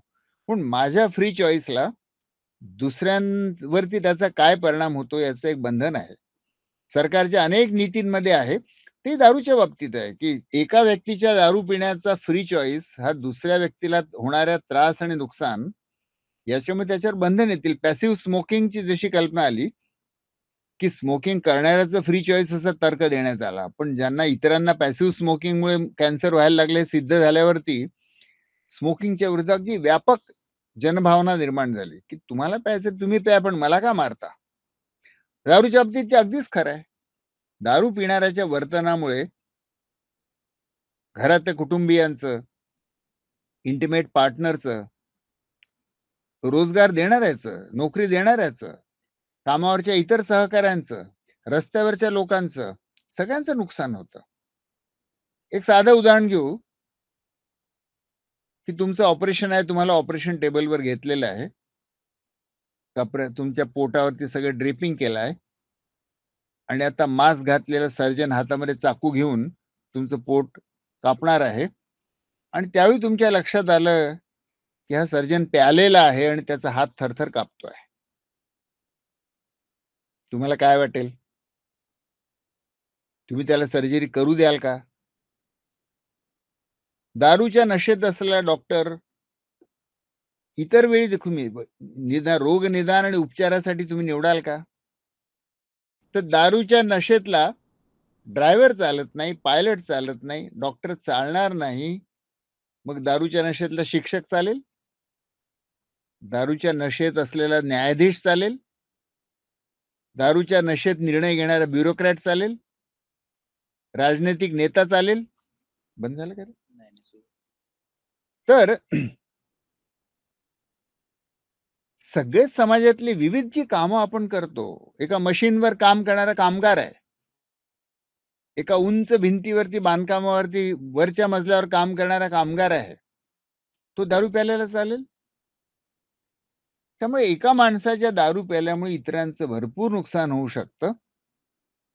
पण माझ्या फ्री चॉईसला दुसऱ्यांवरती त्याचा काय परिणाम होतो याचं एक बंधन आहे सरकारच्या अनेक नीतींमध्ये आहे ते दारूच्या बाबतीत आहे की एका व्यक्तीच्या दारू पिण्याचा फ्री चॉईस हा दुसऱ्या व्यक्तीला होणाऱ्या त्रास आणि नुकसान याच्यामुळे त्याच्यावर बंधन येतील पॅसिव्ह स्मोकिंगची जशी कल्पना आली की स्मोकिंग करणाऱ्याचं फ्री चॉईस असा तर्क देण्यात आला पण ज्यांना इतरांना पॅसिव्ह स्मोकिंगमुळे कॅन्सर व्हायला लागले सिद्ध झाल्यावरती स्मोकिंगच्या विरुद्ध अगदी व्यापक जनभावना निर्माण झाली की तुम्हाला प्यायचं तुम्ही प्या पण मला का मारता दारूच्या बाबतीत ते अगदीच खरं आहे दारू पिणाऱ्याच्या वर्तनामुळे घरातल्या कुटुंबियांचं इंटिमेट पार्टनरचं रोजगार देणाऱ्याच नोकरी देणाऱ्याच कामावरच्या इतर सहकाऱ्यांचं रस्त्यावरच्या लोकांचं सगळ्यांचं नुकसान होतं एक साधं उदाहरण घेऊ की तुमचं ऑपरेशन आहे तुम्हाला ऑपरेशन टेबलवर घेतलेलं आहे कपड्या तुमच्या पोटावरती सगळं ड्रिपिंग केलं आहे आणि आता मास्क घातलेला सर्जन हातामध्ये चाकू घेऊन तुमचं पोट कापणार आहे आणि त्यावेळी तुमच्या लक्षात आलं की हा सर्जन प्यालेला आहे आणि त्याचा हात थरथर कापतोय तुम्हाला काय वाटेल तुम्ही त्याला सर्जरी करू द्याल का दारूच्या नशेत असलेला डॉक्टर इतर वेळी देखून निदान रोग निदान आणि उपचारासाठी तुम्ही निवडाल का तर दारूच्या नशेतला ड्रायव्हर चालत नाही पायलट चालत नाही डॉक्टर चालणार नाही मग दारूच्या नशेतला शिक्षक चालेल दारूच्या नशेत असलेला न्यायाधीश चालेल दारूच्या नशेत निर्णय घेणारा ब्युरोक्रॅट चालेल राजनैतिक नेता चालेल बंद झालं का तर सगळे समाजातली विविध जी कामं आपण करतो एका मशीनवर काम करणारा कामगार आहे एका उंच भिंतीवरती बांधकामावरती वरच्या मजल्यावर काम करणारा कामगार आहे तो दारू प्यायला चालेल त्यामुळे एका माणसाच्या दारू प्यायल्यामुळे इतरांचं भरपूर नुकसान होऊ शकतं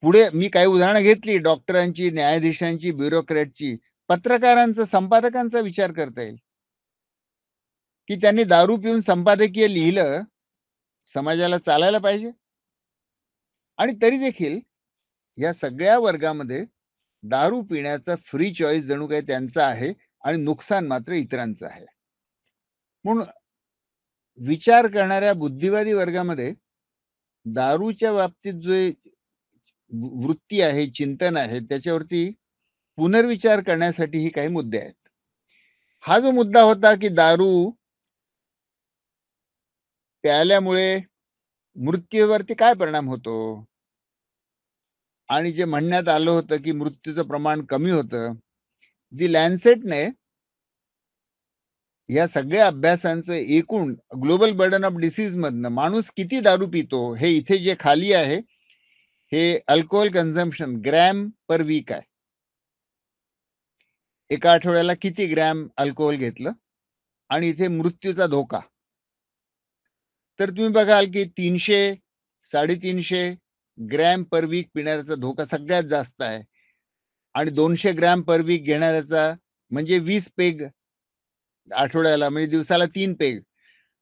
पुढे मी काही उदाहरणं घेतली डॉक्टरांची न्यायाधीशांची ब्युरोक्रेटची पत्रकारांचा संपादकांचा विचार करता येईल की त्यांनी दारू पिऊन संपादकीय लिहिलं समाजाला चालायला पाहिजे आणि तरी देखील या सगळ्या वर्गामध्ये दारू पिण्याचा फ्री चॉईस जणू काही त्यांचा आहे आणि नुकसान मात्र इतरांचं आहे म्हणून विचार करणाऱ्या बुद्धिवादी वर्गामध्ये दारूच्या बाबतीत जे वृत्ती आहे चिंतन आहे त्याच्यावरती पुनर्विचार करण्यासाठी ही काही मुद्दे आहेत हा जो मुद्दा होता की दारू प्याल्यामुळे मृत्यूवरती काय परिणाम होतो आणि जे म्हणण्यात आलं होतं की मृत्यूचं प्रमाण कमी होतं दी लॅन्सेटने या सगळ्या अभ्यासांचं एकूण ग्लोबल बर्डन ऑफ डिसीज मधनं माणूस किती दारू पितो हे इथे जे खाली आहे हे alcohol consumption gram per week आहे एका आठवड्याला किती ग्रॅम अल्कोहोल घेतलं आणि इथे मृत्यूचा धोका तर तुम्ही बघाल की तीनशे साडेतीनशे ग्रॅम पर वीक पिणाऱ्याचा धोका सगळ्यात जास्त आहे आणि दोनशे ग्रॅम पर वीक घेणाऱ्याचा म्हणजे वीस पेग आठवड्याला म्हणजे दिवसाला तीन पेग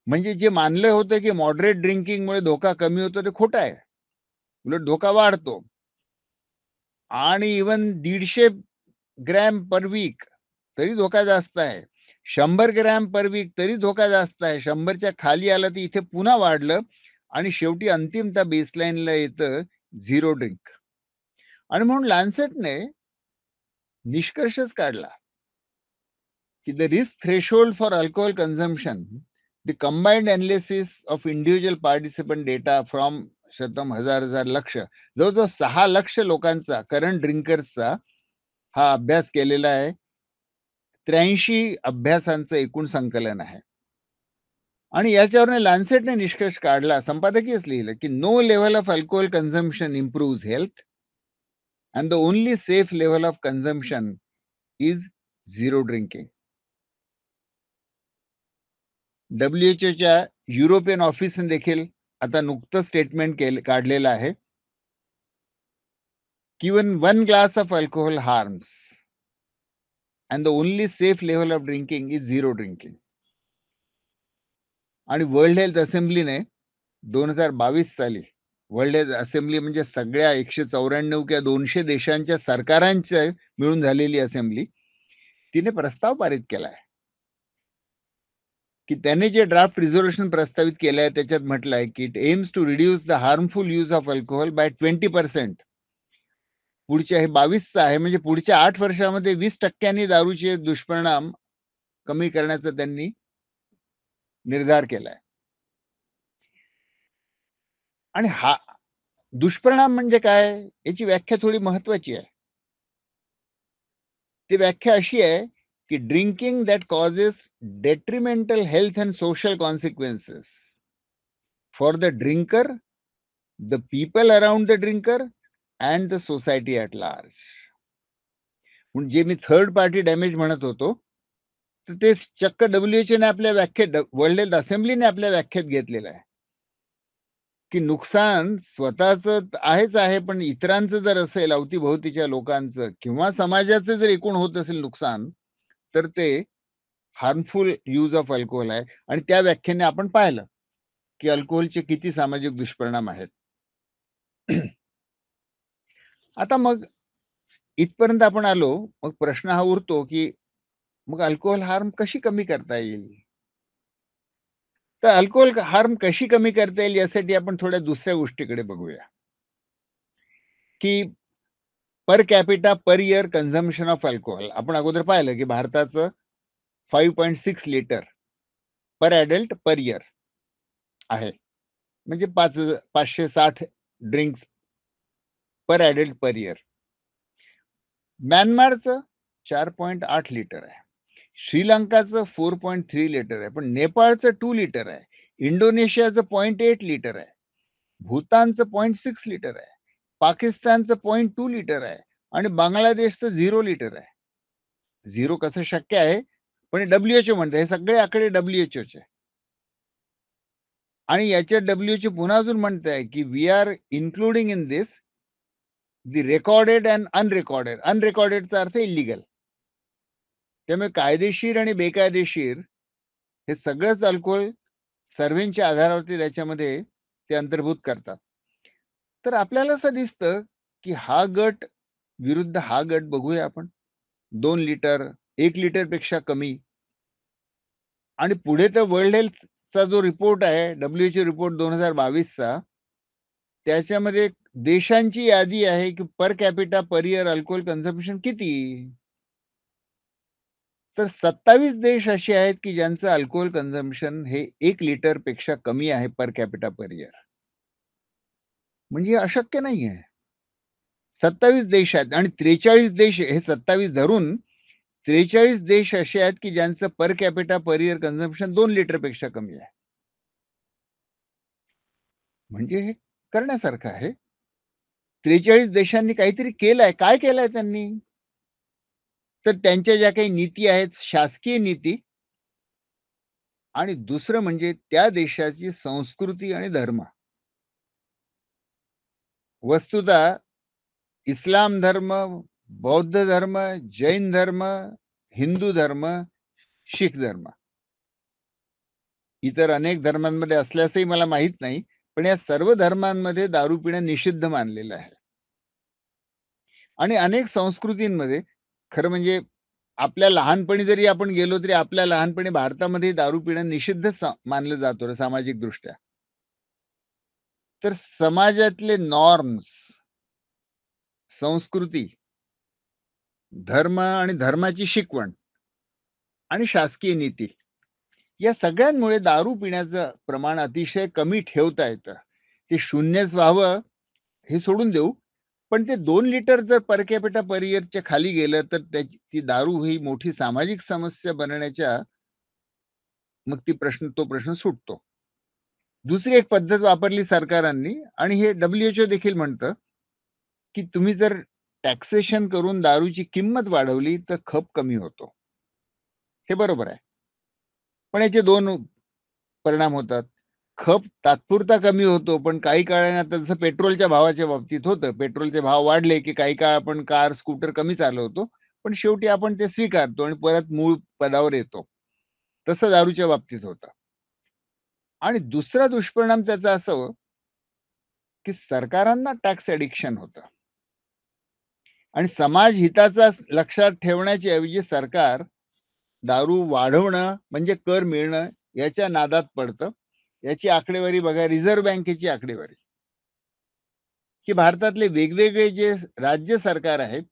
म्हणजे जे मानलं होतं की मॉडरेट ड्रिंकिंगमुळे धोका कमी होतो ते खोटं आहे उलट धोका वाढतो आणि इवन दीडशे ग्रॅम पर वीक तरी धोका जास्त आहे शंभर ग्रॅम पर वीक तरी धोका जास्त आहे शंभरच्या खाली आलं तर इथे पुन्हा वाढलं आणि शेवटी अंतिम त्या बेसलाईनला येतं झिरो ड्रिंक आणि म्हणून लॅन्सेटने निष्कर्षच काढला की the risk threshold for alcohol consumption the combined analysis of individual participant data from शतम हजार हजार लक्ष जवळजवळ सहा लक्ष लोकांचा करंट ड्रिंकर्सचा हा अभ्यास केलेला आहे त्र्याऐंशी अभ्यासांचं एकूण संकलन आहे आणि याच्यावर लॅन्सेटने निष्कर्ष काढला संपादकीयच लिहिलं की no level of alcohol consumption improve health and the only safe level of consumption is zero drinking डब्ल्यूएचओच्या युरोपियन ऑफिसने देखील आता नुकतं स्टेटमेंट केले काढलेलं आहे किवन one glass of alcohol harms and the only safe level of drinking is zero drinking आणि वर्ल्ड हेल्थ असेंब्लीने दोन हजार बावीस साली वर्ल्ड हेल्थ असेंब्ली म्हणजे सगळ्या एकशे चौऱ्याण्णव किंवा दोनशे देशांच्या सरकारांचे मिळून झालेली असेंब्ली तिने प्रस्ताव पारित केलाय की त्याने जे ड्राफ्ट रिझर्वेशन प्रस्तावित केलंय त्याच्यात म्हटलंय की it aims to reduce the harmful use of alcohol by twenty percent पुढच्या हे बावीसचा आहे म्हणजे पुढच्या आठ वर्षामध्ये वीस टक्क्यांनी दारूचे दुष्परिणाम कमी करण्याचा त्यांनी निर्धार केलाय आणि हा दुष्परिणाम म्हणजे काय याची व्याख्या थोडी महत्वाची आहे ती व्याख्या अशी आहे की drinking that causes detrimental health and social consequences for the drinker the people around the drinker and the society at large जे मी थर्ड पार्टी डॅमेज म्हणत होतो तर ते चक्क डब्ल्यूएचने आपल्या व्याख्येत वर्ल्ड हेल्थ असेंब्लीने आपल्या व्याख्येत घेतलेलं आहे की नुकसान स्वतःच आहेच आहे पण इतरांचं जर असेल अवतीभोवतीच्या लोकांचं किंवा समाजाचं जर एकूण होत असेल नुकसान तर ते हार्मफुल यूज ऑफ अल्कोहोल आहे आणि त्या व्याख्येने आपण पाहिलं की अल्कोहोलचे किती सामाजिक दुष्परिणाम आहेत आता मग इथपर्यंत आपण आलो मग प्रश्न हा उरतो की मग अल्कोहोल हार्म कशी कमी करता येईल तर अल्कोहोल हार्म कशी कमी करता येईल यासाठी आपण थोड्या दुसऱ्या गोष्टीकडे बघूया की per capita per year consumption of alcohol आपण अगोदर पाहिलं की भारताचं five point six litre per adult per year आहे म्हणजे पाच पाचशे साठ drinks per adult per year म्यानमारचं चार पॉईंट आठ लिटर आहे श्रीलंकाचं फोर पॉईंट थ्री लिटर आहे पण नेपाळचं टू लिटर आहे इंडोनेशियाचं पॉईंट एट लिटर आहे भूतानचं पॉईंट सिक्स लिटर आहे पाकिस्तानचं पॉईंट टू लिटर आहे आणि बांगलादेशचं झिरो लिटर आहे झिरो कसं शक्य आहे पण डब्ल्यूएचओ म्हणते हे सगळे आकडे डब्ल्यूएचओचे आणि याच्या डब्ल्यूएचओ पुन्हा अजून म्हणत आहे की we are including in this the recorded and unrecorded अनरेकॉर्डेडचा अर्थ इलिगल त्यामुळे कायदेशीर आणि बेकायदेशीर हे सगळंच अल्कोहोल सर्वेंच्या आधारावरती त्याच्यामध्ये ते अंतर्भूत करतात तर आपल्याला असं दिसतं की हा गट विरुद्ध हा गट बघूया आपण दोन लिटर एक लिटर पेक्षा कमी आणि पुढे तर वर्ल्ड हेल्थचा जो रिपोर्ट आहे डब्ल्यूएचओ रिपोर्ट दोन हजार बावीसचा त्याच्यामध्ये देशांची यादी आहे की per capita per year alcohol consumption किती तर सत्तावीस देश असे आहेत की ज्यांचं अल्कोहोल कन्झम्पशन हे एक लिटर पेक्षा कमी आहे पर कॅपिटा पर इयर म्हणजे अशक्य नाही आहे सत्तावीस देश आहेत आणि त्रेचाळीस देश हे सत्तावीस धरून त्रेचाळीस देश असे आहेत की ज्यांचं per capita per year consumption दोन लिटर पेक्षा कमी आहे म्हणजे हे करण्यासारखं आहे त्रेचाळीस देशांनी काहीतरी केलंय काय केलंय त्यांनी तर त्यांच्या ज्या काही नीती आहेत शासकीय नीती आणि दुसरं म्हणजे त्या देशाची संस्कृती आणि धर्म वस्तुता इस्लाम धर्म बौद्ध धर्म जैन धर्म हिंदू धर्म शीख धर्म इतर अनेक धर्मांमध्ये असल्याचंही मला माहित नाही पण या सर्व धर्मांमध्ये दारू पिणं निषिद्ध मानलेलं आहे आणि अनेक संस्कृतींमध्ये खरं म्हणजे आपल्या लहानपणी जरी आपण गेलो तरी आपल्या लहानपणी भारतामध्ये दारू पिणं निषिद्ध मानलं जातो सामाजिक दृष्ट्या तर समाजातले नॉर्म्स संस्कृती धर्म आणि धर्माची शिकवण आणि शासकीय नीती या सगळ्यांमुळे दारू पिण्याचं प्रमाण अतिशय कमी ठेवता येतं ते शून्यच व्हावं हे सोडून देऊ पण ते दोन लिटर जर पर परियरच्या पर खाली गेलं तर ती दारू ही मोठी सामाजिक समस्या बनण्याच्या मग ती प्रश्न तो प्रश्न सुटतो दुसरी एक पद्धत वापरली सरकारांनी आणि हे डब्ल्यूएचओ देखील म्हणतं की तुम्ही जर टॅक्सेशन करून दारूची किंमत वाढवली तर खप कमी होतो हे बरोबर आहे पण याचे दोन परिणाम होतात खप तात्पुरता कमी होतो पण काही काळाने आता जसं पेट्रोलच्या भावाच्या बाबतीत होतं पेट्रोलचे भाव वाढले की काही काळ आपण कार स्कूटर कमी चालवतो पण शेवटी आपण ते स्वीकारतो आणि परत मूळ पदावर येतो तसं दारूच्या बाबतीत होतं आणि दुसरा दुष्परिणाम त्याचा असं हो, की सरकारांना टॅक्स ॲडिक्शन होतं आणि समाज हिताचा लक्षात ठेवण्याची ऐवजी सरकार दारू वाढवणं म्हणजे कर मिळणं याच्या नादात पडतं याची आकडेवारी बघा रिझर्व्ह बँकेची आकडेवारी की भारतातले वेगवेगळे जे राज्य सरकार आहेत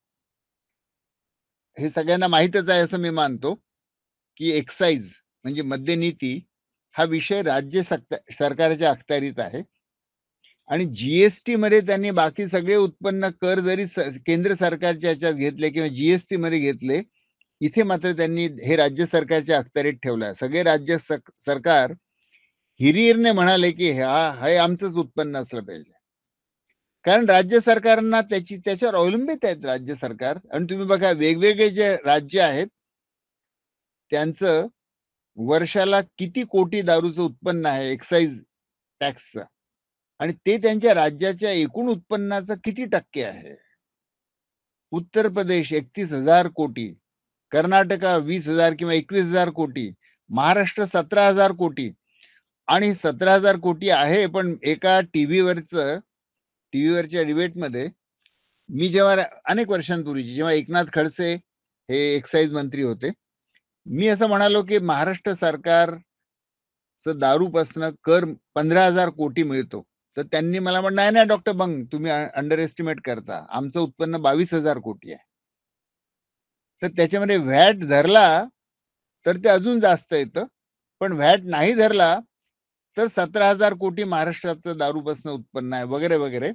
हे सगळ्यांना माहीतच आहे असं मी मानतो की एक्साइज म्हणजे नीती हा विषय राज्य सरकारच्या अखत्यारीत आहे आणि जीएसटी मध्ये त्यांनी बाकी सगळे उत्पन्न कर जरी केंद्र सरकारच्या ह्याच्यात घेतले किंवा जीएसटी मध्ये घेतले इथे मात्र त्यांनी हे राज्य सरकारच्या अखत्यारीत ठेवलं सगळे राज्य सरकार हिरिरने म्हणाले की हा हे आमचंच उत्पन्न असलं पाहिजे कारण राज्य सरकारांना त्याची त्याच्यावर अवलंबित आहेत राज्य सरकार आणि तुम्ही बघा वेगवेगळे जे राज्य आहेत त्यांचं वर्षाला किती कोटी दारूचं उत्पन्न आहे एक्साइज टॅक्सचं आणि ते त्यांच्या राज्याच्या एकूण उत्पन्नाचा किती टक्के आहे उत्तर प्रदेश एकतीस हजार कोटी कर्नाटका वीस हजार किंवा एकवीस हजार कोटी महाराष्ट्र सतरा हजार कोटी आणि सतरा हजार कोटी आहे पण एका टीव्हीवरच टीव्हीवरच्या डिबेटमध्ये मी जेव्हा अनेक वर्षांपूर्वीची जेव्हा एकनाथ खडसे हे एक्साईज मंत्री होते मी असं म्हणालो की महाराष्ट्र सरकारचं दारूपासनं कर पंधरा हजार कोटी मिळतो तर त्यांनी मला म्हण नाही नाही डॉक्टर बंग तुम्ही अंडर एस्टिमेट करता आमचं उत्पन्न बावीस हजार कोटी आहे तर त्याच्यामध्ये व्हॅट धरला तर ते अजून जास्त येतं पण व्हॅट नाही धरला तर सतरा हजार कोटी महाराष्ट्राचं दारूपासून उत्पन्न आहे वगैरे वगैरे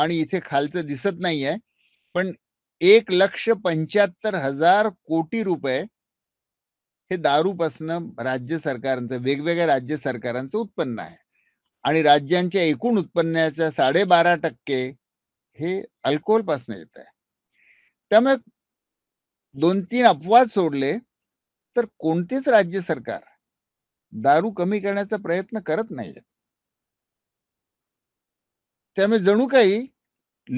आणि इथे खालचं दिसत नाहीये पण एक लक्ष पंच्याहत्तर हजार कोटी रुपये हे दारूपासनं राज्य सरकारांचं वेगवेगळ्या राज्य सरकारांचं उत्पन्न आहे आणि राज्यांच्या एकूण उत्पन्नाच्या साडेबारा टक्के हे अल्कोहोलपासनं येत आहे त्यामुळे दोन तीन अपवाद सोडले तर कोणतेच राज्य सरकार दारू कमी करण्याचा प्रयत्न करत नाही त्यामुळे जणू काही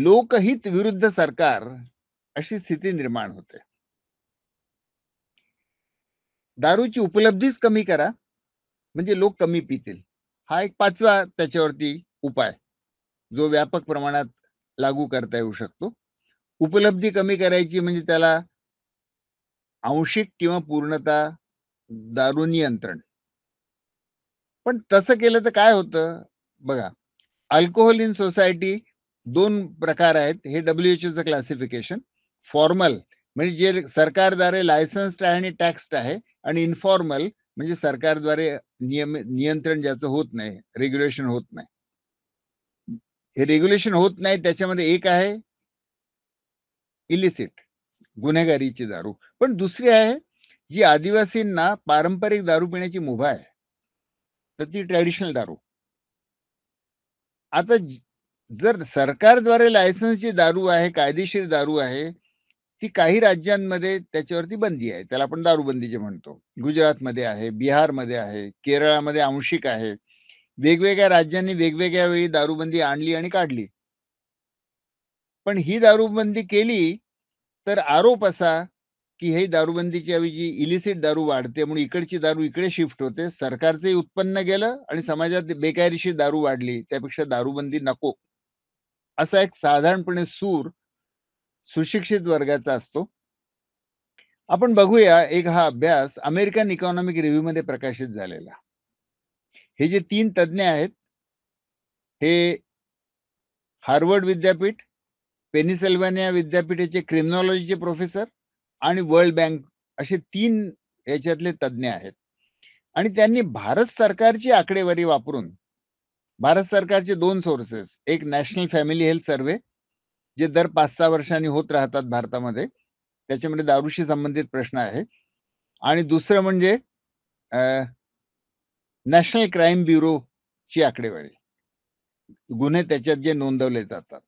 लोकहित विरुद्ध सरकार अशी स्थिती निर्माण होते दारूची उपलब्धीच कमी करा म्हणजे लोक कमी पितील हा एक पाचवा त्याच्यावरती उपाय जो व्यापक प्रमाणात लागू करता येऊ शकतो उपलब्धी कमी करायची म्हणजे त्याला आंशिक किंवा पूर्णता दारू नियंत्रण पण तसं केलं तर काय होतं बघा अल्कोहोल इन सोसायटी दोन प्रकार आहेत हे डब्ल्यूएचओचं क्लासिफिकेशन फॉर्मल म्हणजे जे सरकारद्वारे लायसन्स्ड आहे आणि टॅक्स्ड आहे आणि इनफॉर्मल म्हणजे सरकारद्वारे नियम नियंत्रण ज्याचं होत नाही रेग्युलेशन होत नाही हे रेग्युलेशन होत नाही त्याच्यामध्ये एक आहे इलिसिट गुन्हेगारीची दारू पण दुसरी आहे जी आदिवासींना पारंपरिक दारू पिण्याची मुभा आहे तर ती ट्रॅडिशनल दारू आता जर सरकारद्वारे लायसन्सची दारू आहे कायदेशीर दारू आहे ती काही राज्यांमध्ये त्याच्यावरती बंदी आहे त्याला आपण दारूबंदी जे म्हणतो गुजरातमध्ये आहे बिहारमध्ये आहे केरळामध्ये आंशिक आहे वेगवेगळ्या राज्यांनी वेगवेगळ्या वेळी दारूबंदी आणली आणि काढली पण ही दारूबंदी केली तर आरोप असा की हे दारूबंदीच्या ऐवजी इलिसिट दारू वाढते म्हणून इकडची दारू इकडे शिफ्ट होते सरकारचे उत्पन्न गेलं आणि समाजात बेकायदेशीर दारू वाढली त्यापेक्षा दारूबंदी नको असा एक साधारणपणे सूर सुशिक्षित वर्गाचा असतो आपण बघूया एक हा अभ्यास अमेरिकन इकॉनॉमिक रिव्ह्यू मध्ये प्रकाशित झालेला हे जे तीन तज्ज्ञ आहेत हे हार्वर्ड विद्यापीठ पेनिसेल्वानिया विद्यापीठाचे क्रिमिनॉलॉजीचे प्रोफेसर आणि वर्ल्ड बँक असे तीन याच्यातले तज्ज्ञ आहेत आणि त्यांनी भारत सरकारची आकडेवारी वापरून भारत सरकारचे दोन सोर्सेस एक नॅशनल फॅमिली हेल्थ सर्वे जे दर पाच सहा वर्षांनी होत राहतात भारतामध्ये त्याच्यामध्ये दारूशी संबंधित प्रश्न आहे आणि दुसरं म्हणजे नॅशनल क्राईम ब्युरोची आकडेवारी गुन्हे त्याच्यात जे नोंदवले जातात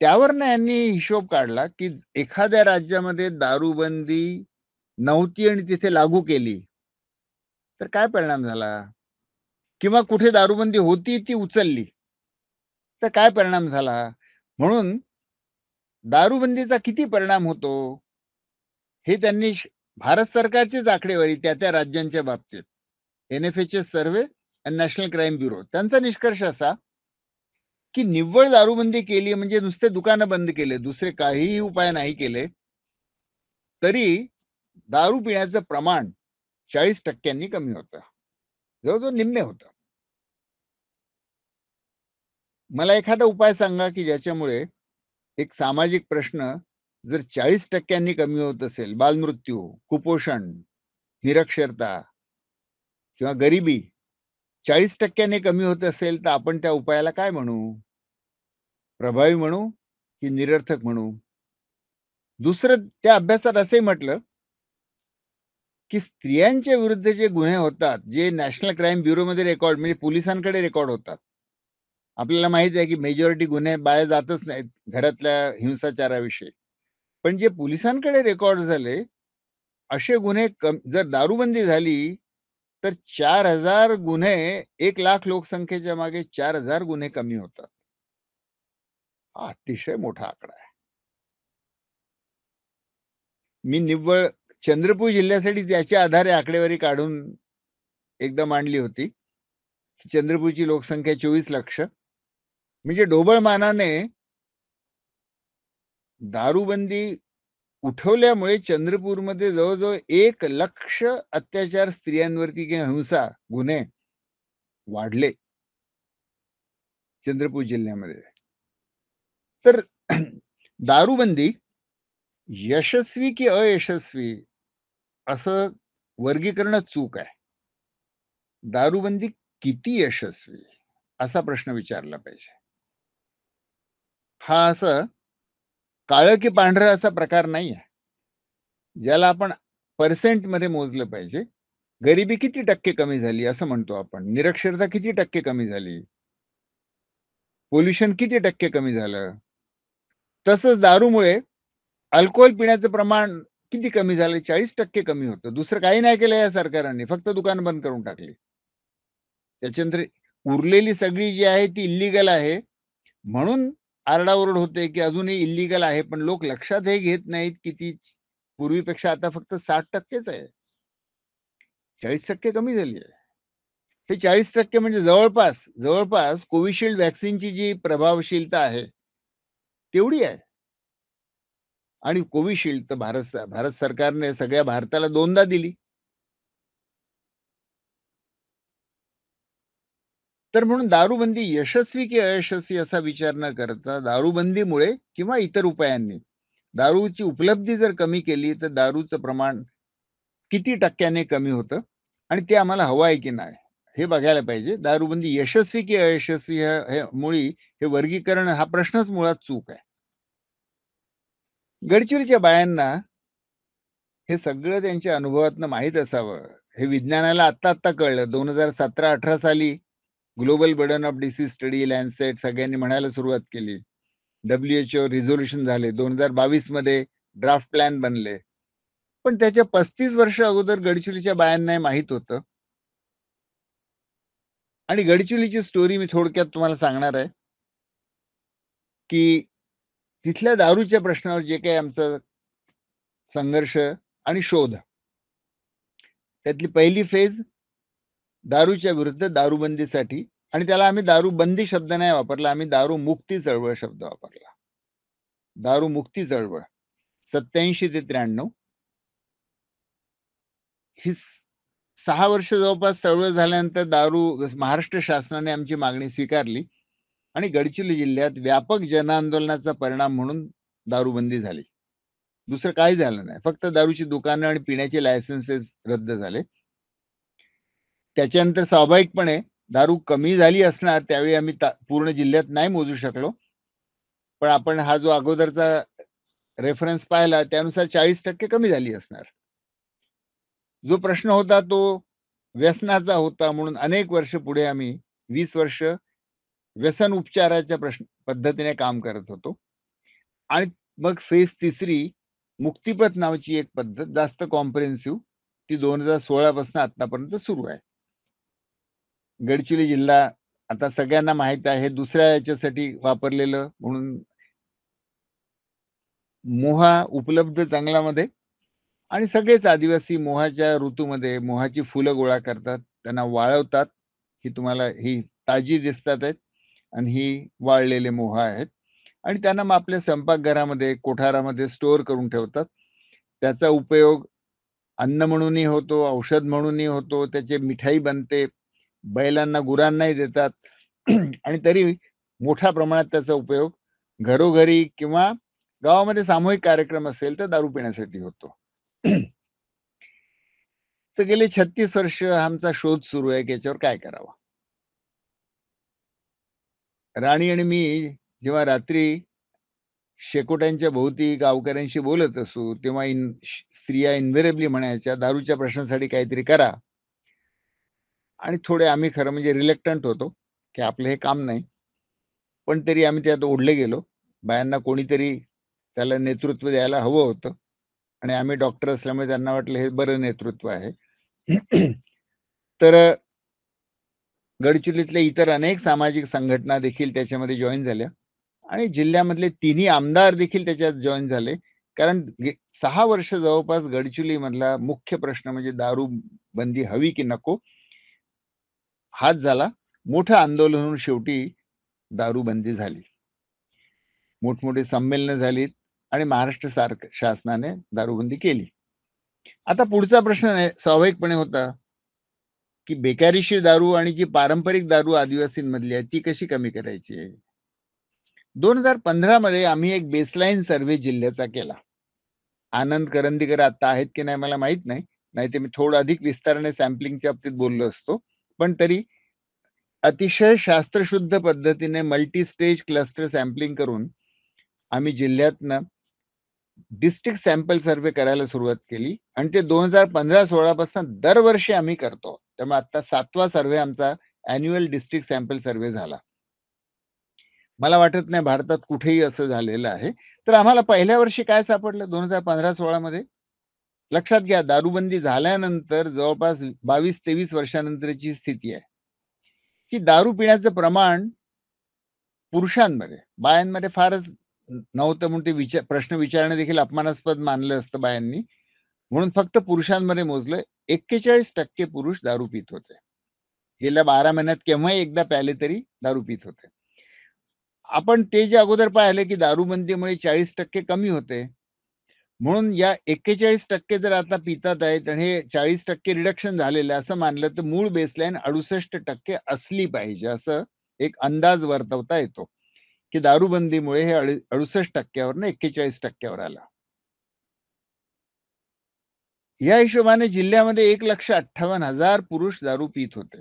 त्यावरनं यांनी हिशोब काढला की एखाद्या राज्यामध्ये दारूबंदी नव्हती आणि तिथे लागू केली तर काय परिणाम झाला किंवा कुठे दारूबंदी होती ती उचलली तर काय परिणाम झाला म्हणून दारूबंदीचा किती परिणाम होतो हे त्यांनी भारत सरकारचीच आकडेवारी त्या त्या राज्यांच्या बाबतीत एन एफ एचे सर्वे आणि नॅशनल क्राईम ब्युरो त्यांचा निष्कर्ष असा की निव्वळ दारूबंदी केली म्हणजे नुसते दुकानं बंद केले दुसरे काहीही उपाय नाही केले तरी दारू पिण्याचं प्रमाण चाळीस टक्क्यांनी कमी होत जवळजवळ निम्मे होत मला एखादा उपाय सांगा की ज्याच्यामुळे एक सामाजिक प्रश्न जर चाळीस टक्क्यांनी कमी होत असेल बालमृत्यू कुपोषण निरक्षरता किंवा गरिबी चाळीस टक्क्याने कमी होत असेल तर आपण त्या उपायाला काय म्हणू प्रभावी म्हणू की निरर्थक म्हणू दुसरं त्या अभ्यासात असे म्हटलं की स्त्रियांच्या विरुद्ध जे गुन्हे होतात जे नॅशनल क्राईम ब्युरोमध्ये रेकॉर्ड म्हणजे पोलिसांकडे रेकॉर्ड होतात आपल्याला माहित आहे की मेजॉरिटी गुन्हे बाहेर जातच नाहीत घरातल्या हिंसाचाराविषयी पण जे पोलिसांकडे रेकॉर्ड झाले असे गुन्हे कम जर दारूबंदी झाली तर चार हजार गुन्हे एक लाख लोकसंख्येच्या मागे चार हजार गुन्हे कमी होतात हा अतिशय मोठा आकडा आहे मी निव्वळ चंद्रपूर जिल्ह्यासाठी त्याच्या आधारे आकडेवारी काढून एकदा मांडली होती चंद्रपूरची लोकसंख्या चोवीस लक्ष म्हणजे डोबळमानाने दारूबंदी उठवल्यामुळे चंद्रपूरमध्ये जवळजवळ एक लक्ष अत्याचार स्त्रियांवरती किंवा हिंसा गुन्हे वाढले चंद्रपूर जिल्ह्यामध्ये तर दारूबंदी यशस्वी की अयशस्वी असं वर्गीकरण चूक आहे दारूबंदी किती यशस्वी असा प्रश्न विचारला पाहिजे हा असं काळ की पांढरं असा प्रकार नाही आहे ज्याला आपण पर्सेंट मध्ये मोजलं पाहिजे गरिबी किती टक्के कमी झाली असं म्हणतो आपण निरक्षरता किती टक्के कमी झाली पोल्युशन किती टक्के कमी झालं तसंच दारूमुळे अल्कोहोल पिण्याचं प्रमाण किती कमी झालं चाळीस टक्के कमी होतं दुसरं काही नाही केलं या सरकारने फक्त दुकान बंद करून टाकले त्याच्यानंतर उरलेली सगळी जी आहे ती इल्लीगल आहे म्हणून आरडाओरड होते की अजूनही इल्लीगल आहे पण लोक लक्षात हे घेत नाहीत की ती पूर्वीपेक्षा आता फक्त साठ टक्केच आहे चाळीस टक्के कमी झाली आहे हे चाळीस टक्के म्हणजे जवळपास जवळपास कोविशिल्ड व्हॅक्सिनची जी प्रभावशीलता आहे तेवढी आहे आणि कोविशिल्ड तर भारत भारत सरकारने सगळ्या भारताला दोनदा दिली तर म्हणून दारूबंदी यशस्वी की अयशस्वी असा विचार न करता दारूबंदीमुळे किंवा इतर उपायांनी दारूची उपलब्धी जर कमी केली तर दारूचं प्रमाण किती टक्क्याने कमी होतं आणि ते आम्हाला हवं आहे की नाही हे बघायला पाहिजे दारूबंदी यशस्वी की अयशस्वी मुळी हे वर्गीकरण हा प्रश्नच मुळात चूक आहे गडचिरोलीच्या बायांना हे सगळं त्यांच्या अनुभवातनं माहीत असावं हे विज्ञानाला आत्ता आत्ता कळलं दोन हजार सतरा अठरा साली global burden of disease study Lancet सगळ्यांनी म्हणायला सुरुवात केली डब्ल्यू एच ओ रिझोल्युशन झाले दोन हजार बावीस मध्ये ड्राफ्ट प्लॅन बनले पण त्याच्या पस्तीस वर्ष अगोदर गडचिरोलीच्या बायांना माहीत होतं आणि गडचिलीची स्टोरी मी थोडक्यात तुम्हाला सांगणार आहे की तिथल्या दारूच्या प्रश्नावर जे काही आमचं संघर्ष आणि शोध त्यातली पहिली फेज दारूच्या विरुद्ध दारूबंदीसाठी आणि त्याला आम्ही दारू शब्द नाही वापरला आम्ही दारू मुक्ती चळवळ शब्द वापरला दारू मुक्ती चळवळ सत्याऐंशी ते त्र्याण्णव ही सहा वर्ष जवळपास चळवळ झाल्यानंतर दारू महाराष्ट्र शासनाने आमची मागणी स्वीकारली आणि गडचिरोली जिल्ह्यात व्यापक जनआंदोलनाचा परिणाम म्हणून दारूबंदी झाली दुसरं काही झालं नाही फक्त दारूची दुकानं आणि पिण्याचे लायसन्सेस रद्द झाले त्याच्यानंतर स्वाभाविकपणे दारू कमी झाली असणार त्यावेळी आम्ही पूर्ण जिल्ह्यात नाही मोजू शकलो पण आपण हा जो अगोदरचा रेफरन्स पाहिला त्यानुसार चाळीस टक्के कमी झाली असणार जो प्रश्न होता तो व्यसनाचा होता म्हणून अनेक वर्ष पुढे आम्ही वीस वर्ष व्यसन उपचाराच्या प्रश्न पद्धतीने काम करत होतो आणि मग फेज तिसरी मुक्तिपथ नावाची एक पद्धत जास्त कॉम्प्रिहेन्सिव्ह ती दोन हजार सोळा पासून आतापर्यंत सुरू आहे गडचिरोली जिल्हा आता सगळ्यांना माहित आहे दुसऱ्या याच्यासाठी वापरलेलं म्हणून मोहा उपलब्ध जंगलामध्ये आणि सगळेच आदिवासी मोहाच्या ऋतूमध्ये मोहाची फुलं गोळा करतात त्यांना वाळवतात ही तुम्हाला ही ताजी दिसतात आहेत आणि ही वाळलेले मोह आहेत आणि त्यांना मग आपल्या स्वयंपाकघरामध्ये कोठारामध्ये स्टोअर करून ठेवतात त्याचा उपयोग अन्न म्हणूनही होतो औषध म्हणूनही होतो त्याचे मिठाई बनते बैलांना गुरांनाही देतात आणि तरी मोठ्या प्रमाणात त्याचा उपयोग घरोघरी किंवा गावामध्ये सामूहिक कार्यक्रम असेल तर दारू पिण्यासाठी होतो तर गेले छत्तीस वर्ष आमचा शोध सुरू आहे याच्यावर काय करावा राणी आणि मी जेव्हा रात्री शेकोट्यांच्या भोवती गावकऱ्यांशी बोलत असू तेव्हा इन स्त्रिया इन्व्हेरेबली म्हणायच्या दारूच्या प्रश्नासाठी काहीतरी करा आणि थोडे आम्ही खरं म्हणजे रिलेक्टंट होतो की आपलं हे काम नाही पण तरी आम्ही त्यात ओढले गेलो बायांना कोणीतरी त्याला नेतृत्व द्यायला हवं होतं आणि आम्ही डॉक्टर असल्यामुळे त्यांना वाटलं हे बरं नेतृत्व आहे तर गडचिरोलीतल्या इतर अनेक सामाजिक संघटना देखील त्याच्यामध्ये जॉईन झाल्या आणि जिल्ह्यामधले तिन्ही आमदार देखील त्याच्यात जॉईन झाले कारण सहा वर्ष जवळपास गडचिरोली मधला मुख्य प्रश्न म्हणजे दारू बंदी हवी की नको हाच झाला मोठं आंदोलन होऊन शेवटी दारूबंदी झाली मोठमोठी संमेलन झालीत आणि महाराष्ट्र सारख शासनाने दारूबंदी केली आता पुढचा प्रश्न स्वाभाविकपणे होता की बेकारीशीर दारू आणि जी पारंपरिक दारू आदिवासींमधली आहे ती कशी कमी करायची आहे दोन हजार पंधरा मध्ये आम्ही एक बेसलाईन सर्व्हे जिल्ह्याचा केला आनंद करंदीकर आता आहेत की नाही मला माहित नाही नाही ते मी थोडं अधिक विस्ताराने सॅम्पलिंगच्या बाबतीत बोललो असतो पण तरी अतिशय शास्त्रशुद्ध पद्धतीने मल्टी स्टेज क्लस्टर सॅम्पलिंग करून आम्ही जिल्ह्यातनं डिस्ट्रिक्ट सॅम्पल सर्वे करायला सुरुवात केली आणि ते दोन हजार पंधरा सोळापासून दरवर्षी आम्ही करतो त्यामुळे आता सातवा सर्वे आमचा अॅन्युअल डिस्ट्रिक्ट सॅम्पल सर्वे झाला मला वाटत नाही भारतात कुठेही असं झालेलं आहे तर आम्हाला पहिल्या वर्षी काय सापडलं दोन हजार पंधरा सोळामध्ये लक्षात घ्या दारूबंदी झाल्यानंतर जवळपास बावीस तेवीस वर्षानंतरची स्थिती आहे की दारू पिण्याचं प्रमाण पुरुषांमध्ये बायांमध्ये फारच नव्हतं म्हणून ते विचार प्रश्न विचारणे देखील अपमानास्पद मानलं असतं बायांनी म्हणून फक्त पुरुषांमध्ये मोजलं एक्केचाळीस टक्के पुरुष दारू पित होते गेल्या बारा महिन्यात केव्हा एकदा प्याले तरी दारू पित होते आपण ते जे अगोदर पाहिले की दारूबंदीमुळे चाळीस टक्के कमी होते म्हणून या एक्केचाळीस टक्के जर आता पितात आहेत आणि हे चाळीस टक्के रिडक्शन झालेलं असं मानलं तर मूळ बेसलाईन अडुसष्ट टक्के असली पाहिजे असं एक अंदाज वर्तवता येतो की दारूबंदीमुळे हे अडुसष्ट टक्क्यावर ना एक्केचाळीस टक्क्यावर आला या हिशोबाने जिल्ह्यामध्ये एक लक्ष अठ्ठावन्न हजार पुरुष दारू पित होते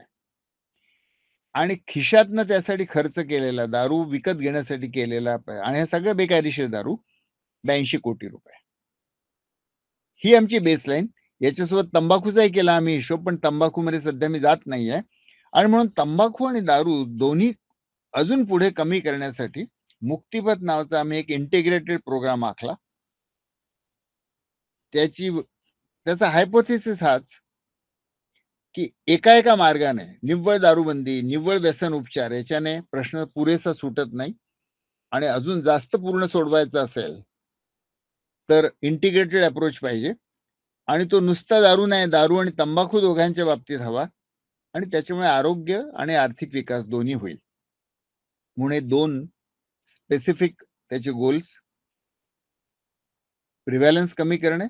आणि खिशातनं त्यासाठी खर्च केलेला दारू विकत घेण्यासाठी केलेला आणि हे सगळं बेकायदेशीर दारू ब्याऐंशी कोटी रुपये ही आमची बेसलाईन याच्यासोबत तंबाखूचाही केला आम्ही हिशोब पण तंबाखूमध्ये सध्या मी जात नाहीये आणि म्हणून तंबाखू आणि दारू दोन्ही अजून पुढे कमी करण्यासाठी मुक्तिपथ नावाचा आम्ही एक इंटिग्रेटेड प्रोग्राम आखला त्याची त्याचा हायपोथिसिस हाच की एका एका मार्गाने निव्वळ दारूबंदी निव्वळ व्यसन उपचार याच्याने प्रश्न पुरेसा सुटत नाही आणि अजून जास्त पूर्ण सोडवायचा असेल तर इंटिग्रेटेड अप्रोच पाहिजे आणि तो नुसता दारू नाही दारू आणि तंबाखू दोघांच्या बाबतीत हवा आणि त्याच्यामुळे आरोग्य आणि आर्थिक विकास दोन्ही होईल मुने दोन स्पेसिफिक त्याचे गोल्स प्रिव्हॅलन्स कमी करणे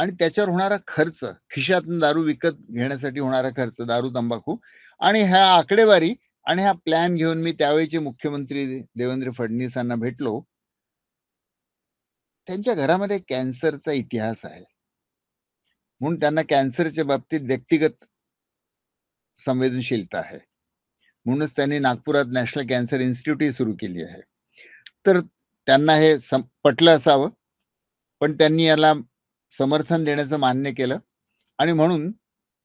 आणि त्याच्यावर होणारा खर्च खिशातून दारू विकत घेण्यासाठी होणारा खर्च दारू तंबाखू आणि ह्या आकडेवारी आणि हा प्लॅन घेऊन मी त्यावेळीचे मुख्यमंत्री देवेंद्र फडणवीसांना भेटलो त्यांच्या घरामध्ये कॅन्सरचा इतिहास आहे म्हणून त्यांना कॅन्सरच्या बाबतीत व्यक्तिगत संवेदनशीलता आहे म्हणूनच त्यांनी नागपुरात नॅशनल कॅन्सर इन्स्टिट्यूटही सुरू केली आहे तर त्यांना हे पटलं असावं पण त्यांनी याला समर्थन देण्याचं मान्य केलं आणि म्हणून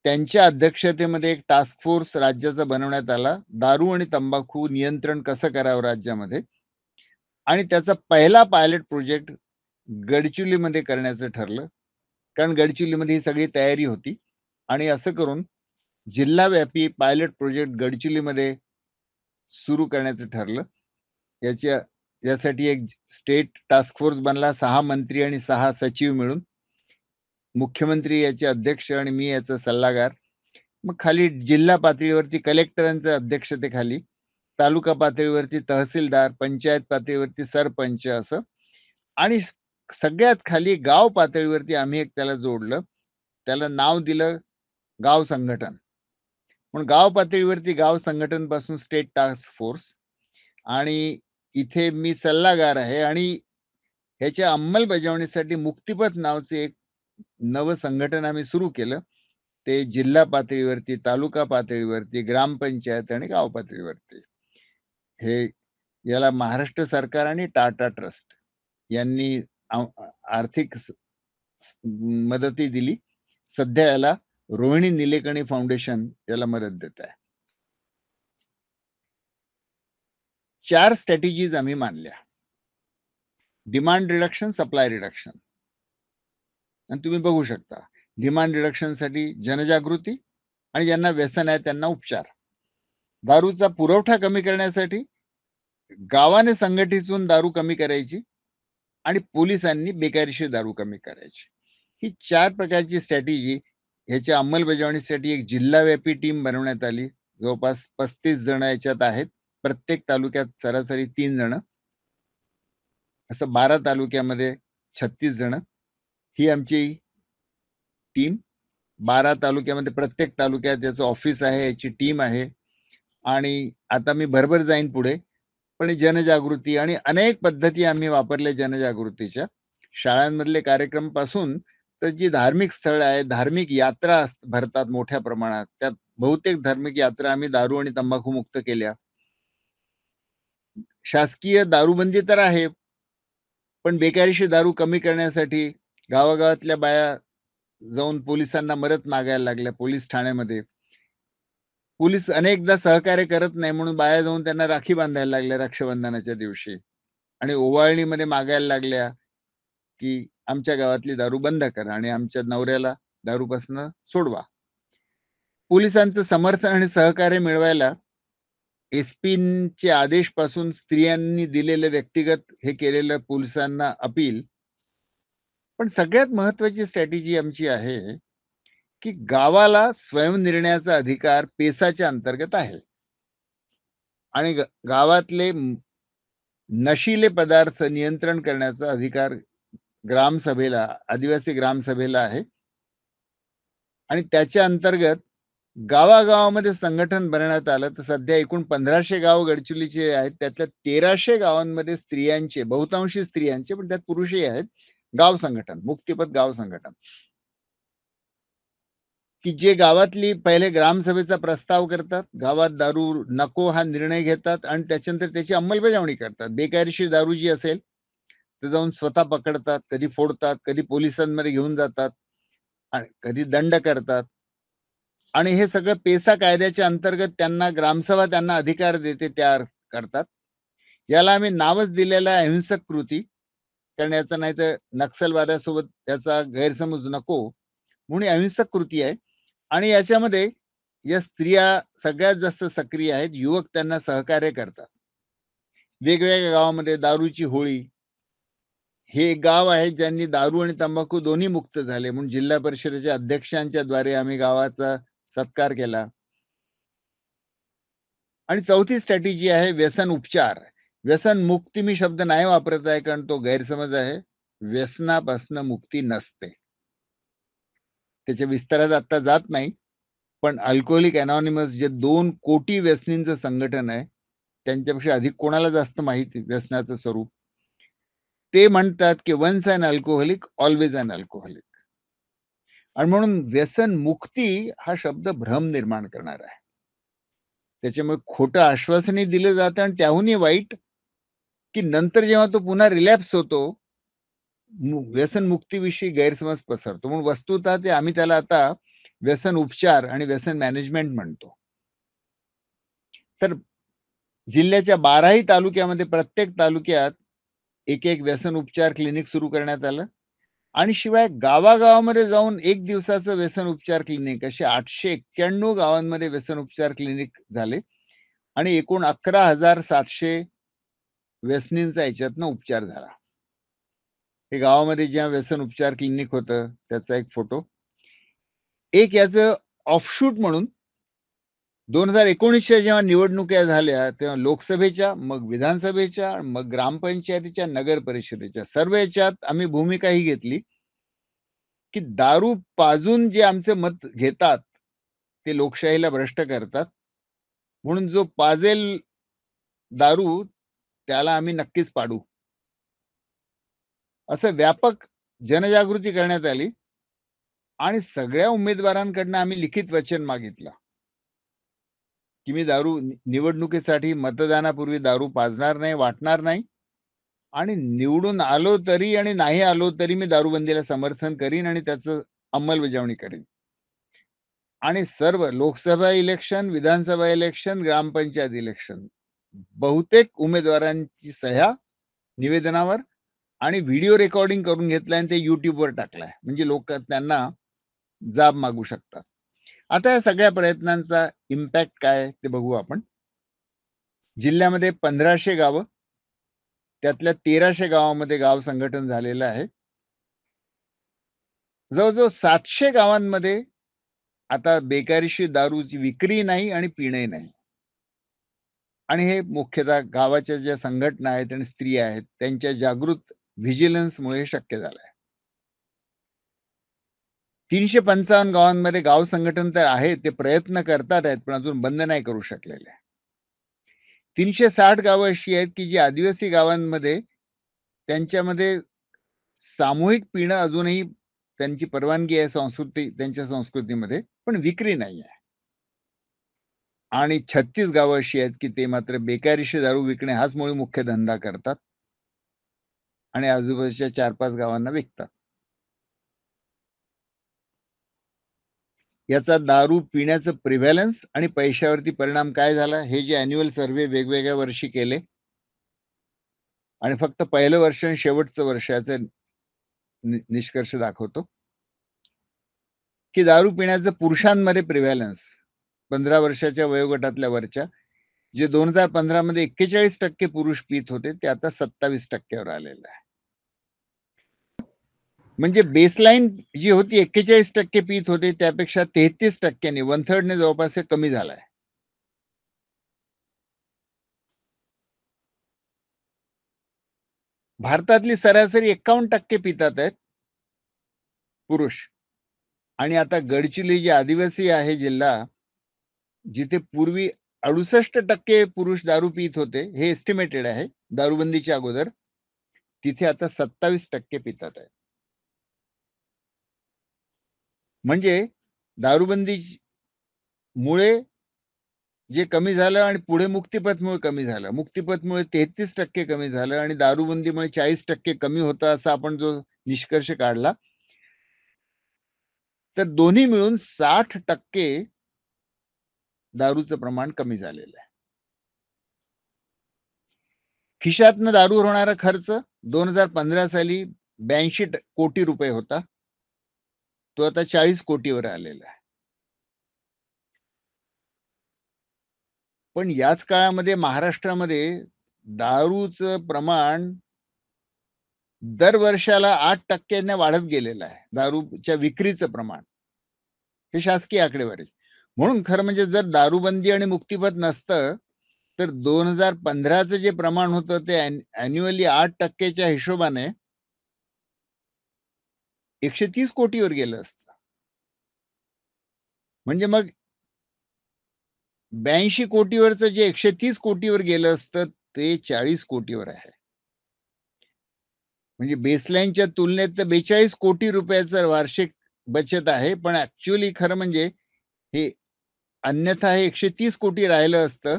त्यांच्या अध्यक्षतेमध्ये एक टास्क फोर्स राज्याचा बनवण्यात आला दारू आणि तंबाखू नियंत्रण कसं करावं राज्यामध्ये आणि त्याचा पहिला पायलट प्रोजेक्ट गडचिरोलीमध्ये करण्याचं ठरलं कारण गडचिरोलीमध्ये ही सगळी तयारी होती आणि असं करून जिल्हाव्यापी पायलट प्रोजेक्ट गडचिलीमध्ये सुरू करण्याचं ठरलं याच्या यासाठी एक स्टेट टास्क फोर्स बनला सहा मंत्री आणि सहा सचिव मिळून मुख्यमंत्री याचे अध्यक्ष आणि मी याचा सल्लागार मग खाली जिल्हा पातळीवरती कलेक्टरांच्या अध्यक्षतेखाली तालुका पातळीवरती तहसीलदार पंचायत पातळीवरती सरपंच असं आणि सगळ्यात खाली गाव पातळीवरती आम्ही एक त्याला जोडलं त्याला नाव दिलं गाव संघटन पण गाव पातळीवरती गाव संघटन पासून स्टेट टास्क फोर्स आणि इथे मी सल्लागार आहे आणि ह्याच्या अंमलबजावणीसाठी मुक्तिपथ नावचे एक नवं संघटन आम्ही सुरू केलं ते जिल्हा पातळीवरती तालुका पातळीवरती ग्रामपंचायत आणि गाव पातळीवरती हे याला महाराष्ट्र सरकार आणि टाटा ट्रस्ट यांनी आर्थिक मदती दिली सध्या याला रोहिणी निलेकणी फाउंडेशन याला मदत देत आहे चार स्ट्रॅटेजीज आम्ही मानल्या डिमांड रिडक्शन सप्लाय रिडक्शन आणि तुम्ही बघू शकता डिमांड रिडक्शनसाठी जनजागृती आणि ज्यांना व्यसन आहे त्यांना उपचार दारूचा पुरवठा कमी करण्यासाठी गावाने संघटितून दारू कमी करायची आणि पोलिसांनी बेकायदेशीर दारू कमी करायची ही चार प्रकारची स्ट्रॅटेजी ह्याच्या अंमलबजावणीसाठी एक जिल्हाव्यापी टीम बनवण्यात आली जवळपास पस्तीस जण याच्यात आहेत प्रत्येक तालुक्यात सरासरी तीन जण असं बारा तालुक्यामध्ये छत्तीस जण ही आमची टीम बारा तालुक्यामध्ये प्रत्येक तालुक्यात याचं ऑफिस आहे याची टीम आहे आणि आता मी भरभर जाईन पुढे पण जनजागृती आणि अनेक पद्धती आम्ही वापरल्या जनजागृतीच्या शाळांमधले कार्यक्रम पासून तर जी धार्मिक स्थळ आहे धार्मिक यात्रा भरतात मोठ्या प्रमाणात त्यात बहुतेक धार्मिक यात्रा आम्ही दारू आणि तंबाखू मुक्त केल्या शासकीय दारूबंदी तर आहे पण बेकारीशी दारू कमी करण्यासाठी गावागावातल्या बाया जाऊन पोलिसांना मदत मागायला लागल्या पोलीस ठाण्यामध्ये पोलीस अनेकदा सहकार्य करत नाही म्हणून बाया जाऊन त्यांना राखी बांधायला लागल्या रक्षाबंधनाच्या दिवशी आणि ओवाळणीमध्ये मागायला लागल्या की आमच्या गावातली दारू बंद करा आणि आमच्या नवऱ्याला दारूपासून सोडवा पोलिसांचं समर्थन आणि सहकार्य मिळवायला एसपीचे आदेश पासून स्त्रियांनी दिलेलं व्यक्तिगत हे केलेलं पोलिसांना अपील पण सगळ्यात महत्वाची स्ट्रॅटेजी आमची आहे की गावाला स्वयंनिर्णयाचा अधिकार पेसाच्या अंतर्गत आहे आणि गावातले नशिले पदार्थ नियंत्रण करण्याचा अधिकार ग्रामसभेला आदिवासी ग्रामसभेला आहे आणि त्याच्या अंतर्गत गावागावामध्ये संघटन बनवण्यात आलं तर सध्या एकूण पंधराशे गाव गडचिरोलीचे आहेत त्यातल्या तेराशे गावांमध्ये स्त्रियांचे बहुतांशी स्त्रियांचे पण त्यात पुरुषही आहेत गाव संघटन मुक्तिपद गाव संघटन की जे गावातली पहिले ग्रामसभेचा प्रस्ताव करतात गावात दारू नको हा निर्णय घेतात आणि त्याच्यानंतर त्याची अंमलबजावणी करतात बेकायदेशीर दारू जी असेल ते जाऊन स्वतः पकडतात कधी फोडतात कधी पोलिसांमध्ये घेऊन जातात आणि कधी दंड करतात आणि हे सगळं पेसा कायद्याच्या अंतर्गत त्यांना ग्रामसभा त्यांना अधिकार देते त्या करतात याला आम्ही नावच दिलेलं आहे अहिंसक कृती याचा नाही तर नक्षलवाद्यासोबत त्याचा गैरसमज नको म्हणून अहिंसक कृती आहे आणि याच्यामध्ये या स्त्रिया सगळ्यात जास्त सक्रिय आहेत युवक त्यांना सहकार्य करतात वेगवेगळ्या गावामध्ये दारूची होळी हे एक गाव आहे ज्यांनी दारू आणि तंबाखू दोन्ही मुक्त झाले म्हणून जिल्हा परिषदेच्या अध्यक्षांच्या द्वारे आम्ही गावाचा सत्कार केला आणि चौथी स्ट्रॅटेजी आहे व्यसन उपचार व्यसन मुक्ती मी शब्द नाही वापरत आहे कारण तो गैरसमज आहे व्यसनापासून मुक्ती नसते त्याच्या विस्तारात आता जात नाही पण अल्कोहोलिक अनॉनिमस जे दोन कोटी व्यसनींचं संघटन आहे त्यांच्यापेक्षा अधिक कोणाला जास्त माहिती व्यसनाचं स्वरूप ते म्हणतात की once an alcoholic always an alcoholic आणि म्हणून व्यसन मुक्ती हा शब्द भ्रम निर्माण करणार आहे त्याच्यामुळे खोट आश्वासनही दिलं जातं आणि त्याहूनही वाईट की नंतर जेव्हा तो पुन्हा रिलॅप्स होतो व्यसन मुक्तीविषयी गैरसमज पसरतो म्हणून वस्तुतः ते आम्ही त्याला आता व्यसन उपचार आणि व्यसन मॅनेजमेंट म्हणतो तर जिल्ह्याच्या बाराही तालुक्यामध्ये प्रत्येक तालुक्यात एक एक व्यसन उपचार क्लिनिक सुरू करण्यात आलं आणि शिवाय गावागावामध्ये जाऊन एक दिवसाचं व्यसन उपचार क्लिनिक असे आठशे एक्क्याण्णव गावांमध्ये व्यसन उपचार क्लिनिक झाले आणि एकूण अकरा हजार सातशे व्यसनींचा याच्यातनं उपचार झाला हे गावामध्ये ज्या व्यसन उपचार क्लिनिक होतं त्याचा एक फोटो एक याचं ऑफशूट म्हणून दोन हजार एकोणीसच्या जेव्हा निवडणुका झाल्या तेव्हा लोकसभेच्या मग विधानसभेच्या मग ग्रामपंचायतीच्या नगर परिषदेच्या सर्व याच्यात आम्ही भूमिका ही घेतली की दारू पाजून जे आमचे मत घेतात ते लोकशाहीला भ्रष्ट करतात म्हणून जो पाजेल दारू त्याला आम्ही नक्कीच पाडू असं व्यापक जनजागृती करण्यात आली आणि सगळ्या उमेदवारांकडनं आम्ही लिखित वचन मागितलं की मी दारू निवडणुकीसाठी मतदानापूर्वी दारू पाजणार नाही वाटणार नाही आणि निवडून आलो तरी आणि नाही आलो तरी मी दारूबंदीला समर्थन करीन आणि त्याचं अंमलबजावणी करीन आणि सर्व Lok Sabha election Vidhan Sabha election gram panchayat election बहुतेक उमेदवारांची सह्या निवेदनावर आणि व्हिडिओ रेकॉर्डिंग करून घेतलाय आणि ते युट्यूबवर टाकलाय म्हणजे लोक त्यांना जाब मागू शकतात आता या सगळ्या प्रयत्नांचा इम्पॅक्ट काय ते बघू आपण जिल्ह्यामध्ये पंधराशे गावं त्यातल्या तेराशे गावामध्ये गाव संघटन झालेलं आहे जवळजवळ सातशे गावांमध्ये आता बेकारीशी दारूची विक्री नाही आणि पिणंही नाही आणि हे मुख्यतः गावाच्या ज्या संघटना आहेत आणि स्त्रिया आहेत त्यांच्या जागृत व्हिजिलन्समुळे शक्य झालंय तीनशे पंचावन्न गावांमध्ये गाव संघटन तर आहे ते प्रयत्न करतात आहेत पण अजून बंद नाही करू शकलेले तीनशे साठ गावं अशी आहेत की जी आदिवासी गावांमध्ये त्यांच्यामध्ये सामूहिक पिणं अजूनही त्यांची परवानगी आहे संस्कृती त्यांच्या संस्कृतीमध्ये पण विक्री नाही आहे आणि छत्तीस गावं अशी आहेत की ते मात्र बेकारीशी दारू विकणे हाच मुळे मुख्य धंदा करतात आणि आजूबाजूच्या चार पाच गावांना विकतात याचा दारू पिण्याचं प्रिव्हॅलन्स आणि पैशावरती परिणाम काय झाला हे जे अॅन्युअल सर्व्हे वेगवेगळ्या वर्षी केले आणि फक्त पहिलं वर्ष आणि शेवटचं वर्ष याचा निष्कर्ष दाखवतो की दारू पिण्याचं पुरुषांमध्ये प्रिव्हॅलन्स पंधरा वर्षाच्या वयोगटातल्या वरच्या जे दोन हजार पंधरामध्ये एक्केचाळीस टक्के पुरुष पित होते ते आता सत्तावीस टक्क्यावर आलेलं आहे म्हणजे बेसलाईन जी होती एक्केचाळीस टक्के पीत होते त्यापेक्षा तेहतीस टक्क्यांनी वन थर्डने जवळपास कमी झालाय भारतातली सरासरी एक्कावन्न टक्के पितात आहेत पुरुष आणि आता गडचिरोली जे आदिवासी आहे जिल्हा जिथे पूर्वी अडुसष्ट टक्के पुरुष दारू पित होते हे एस्टिमेटेड आहे दारूबंदीच्या अगोदर तिथे आता सत्तावीस टक्के पितात आहेत म्हणजे दारूबंदी मुळे जे कमी झालं आणि पुढे मुक्तिपथमुळे कमी झालं मुक्तिपथमुळे तेहतीस टक्के कमी झालं आणि दारूबंदीमुळे चाळीस टक्के कमी होतं असा आपण जो निष्कर्ष काढला तर दोन्ही मिळून साठ टक्के दारूचं प्रमाण कमी झालेलं आहे खिशातनं दारूवर होणारा खर्च दोन हजार पंधरा साली ब्याऐंशी कोटी रुपये होता तो आता चाळीस कोटीवर आलेला आहे पण याच काळामध्ये महाराष्ट्रामध्ये दारूचं प्रमाण दर वर्षाला आठ टक्क्यांना वाढत गेलेलं आहे दारूच्या विक्रीचं प्रमाण हे शासकीय आकडेवारी म्हणून खरं म्हणजे जर दारूबंदी आणि मुक्तिपथ नसतं तर दोन हजार पंधराचं जे प्रमाण होतं ते ॲन्युअली आठ टक्क्याच्या हिशोबाने एकशे तीस कोटीवर गेलं असत म्हणजे मग ब्याऐंशी कोटीवरच जे एकशे तीस कोटीवर गेलं असतं ते चाळीस कोटीवर आहे म्हणजे बेसलाईनच्या तुलनेत तर बेचाळीस कोटी रुपयाचं वार्षिक बचत आहे पण ऍक्च्युअली खरं म्हणजे हे अन्यथा हे एकशे तीस कोटी राहिलं असतं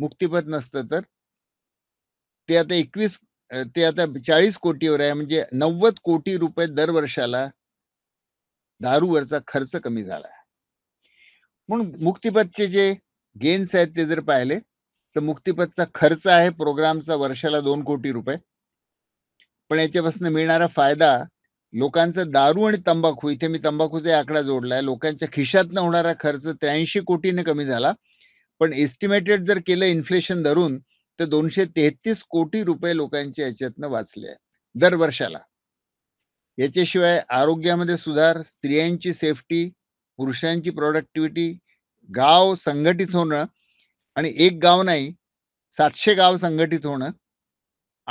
मुक्तिपत नसतं तर ते आता एकवीस ते आता चाळीस कोटीवर आहे म्हणजे नव्वद कोटी रुपये दरवर्षाला दारूवरचा खर्च कमी झाला म्हणून मुक्तिपथचे जे गेन्स आहेत ते जर पाहिले तर मुक्तिपथचा खर्च आहे प्रोग्रामचा वर्षाला दोन कोटी रुपये पण याच्यापासून मिळणारा फायदा लोकांचा दारू आणि तंबाखू इथे मी तंबाखूचा आकडा जोडलाय लोकांच्या खिशातनं होणारा खर्च त्र्याऐंशी कोटीने कमी झाला पण एस्टिमेटेड जर केलं इन्फ्लेशन धरून तर दोनशे तेहतीस कोटी रुपये लोकांच्या याच्यातनं वाचले आहेत दरवर्षाला याच्याशिवाय आरोग्यामध्ये सुधार स्त्रियांची सेफ्टी पुरुषांची प्रोडक्टिव्हिटी गाव संघटित होणं आणि एक गाव नाही सातशे गाव संघटित होणं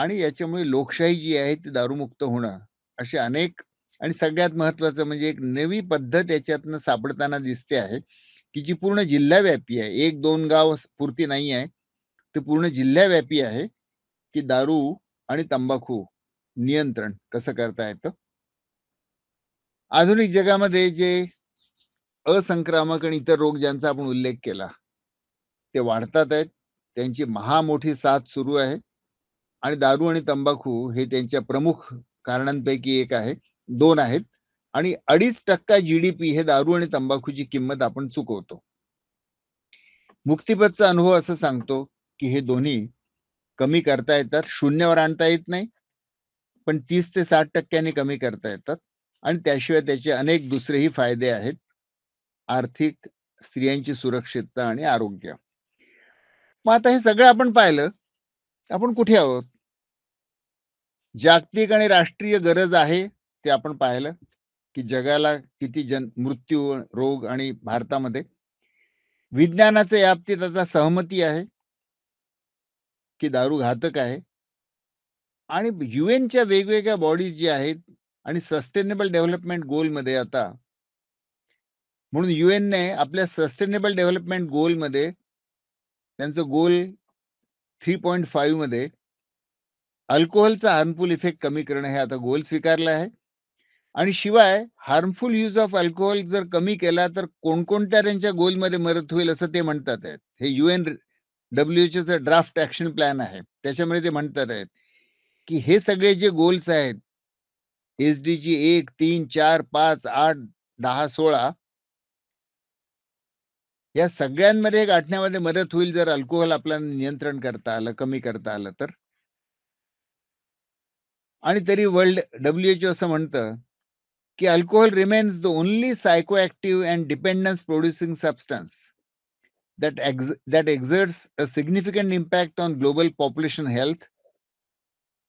आणि याच्यामुळे लोकशाही जी आहे ती दारूमुक्त होणं असे अनेक आणि सगळ्यात महत्वाचं म्हणजे एक नवी पद्धत याच्यातनं सापडताना दिसते आहे की जी पूर्ण जिल्हाव्यापी आहे एक दोन गाव पुरती नाही आहे ते पूर्ण जिल्ह्याव्यापी आहे की दारू आणि तंबाखू नियंत्रण कसं करता येतं आधुनिक जगामध्ये जे असंक्रामक आणि इतर रोग ज्यांचा आपण उल्लेख केला ते वाढतात आहेत त्यांची महामोठी साथ सुरू आहे आणि दारू आणि तंबाखू हे त्यांच्या प्रमुख कारणांपैकी एक आहे दोन आहेत आणि अडीच टक्का जी हे दारू आणि तंबाखूची किंमत आपण चुकवतो मुक्तिपथचा अनुभव असं सांगतो की हे दोन्ही कमी करता येतात शून्यावर आणता येत नाही पण तीस ते साठ टक्क्यांनी कमी करता येतात आणि त्याशिवाय त्याचे अनेक दुसरेही फायदे आहेत आर्थिक स्त्रियांची सुरक्षितता आणि आरोग्य मग आता हे सगळं आपण पाहिलं आपण कुठे आहोत जागतिक आणि राष्ट्रीय गरज आहे ते आपण पाहिलं की जगाला किती जन मृत्यू रोग आणि भारतामध्ये विज्ञानाच्या याबाबतीत आता सहमती आहे की दारू घातक आहे आणि युएनच्या वेगवेगळ्या बॉडीज जी आहेत आणि सस्टेनेबल डेव्हलपमेंट गोलमध्ये आता म्हणून युएनने आपल्या सस्टेनेबल डेव्हलपमेंट गोलमध्ये त्यांचं गोल थ्री पॉईंट फाईव्ह मध्ये अल्कोहोलचा हार्मफुल इफेक्ट कमी करणं हे आता गोल स्वीकारलं आहे आणि शिवाय हार्मफुल यूज ऑफ अल्कोहोल जर कमी केला तर कोणकोणत्या त्यांच्या गोलमध्ये मदत होईल असं ते म्हणतात हे युएन डब्ल्यूएचओचा ड्राफ्ट ऍक्शन प्लॅन आहे त्याच्यामध्ये ते म्हणतात आहेत की हे सगळे जे गोल्स आहेत एस डी जी एक तीन चार पाच आठ दहा सोळा या सगळ्यांमध्ये गाठण्यामध्ये मदत होईल जर अल्कोहोल आपल्याला नियंत्रण करता आलं कमी करता आलं तर आणि तरी वर्ल्ड डब्ल्यूएचओ असं म्हणतं की alcohol remains the only psycho active and dependence producing substance that, ex that exerts a significant impact on global population health,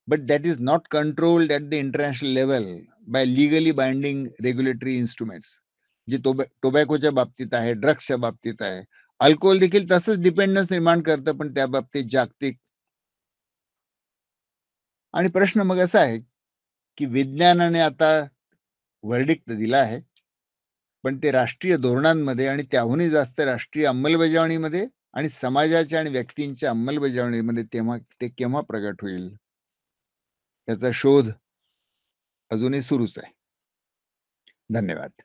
but that is not controlled at the international level by legally binding regulatory instruments. जे टोबॅ टोबॅकोच्या बाबतीत आहे ड्रग्सच्या बाबतीत आहे alcohol देखील तसंच dependence निर्माण करतं पण त्या बाबतीत जागतिक आणि प्रश्न मग असा आहे की विज्ञानाने आता वर्डिक्ट दिला आहे पण ते राष्ट्रीय धोरणांमध्ये आणि त्याहूनही जास्त राष्ट्रीय अंमलबजावणीमध्ये आणि समाजाच्या आणि व्यक्तींच्या अंमलबजावणीमध्ये तेव्हा ते केव्हा प्रगट होईल याचा शोध अजूनही सुरूच आहे धन्यवाद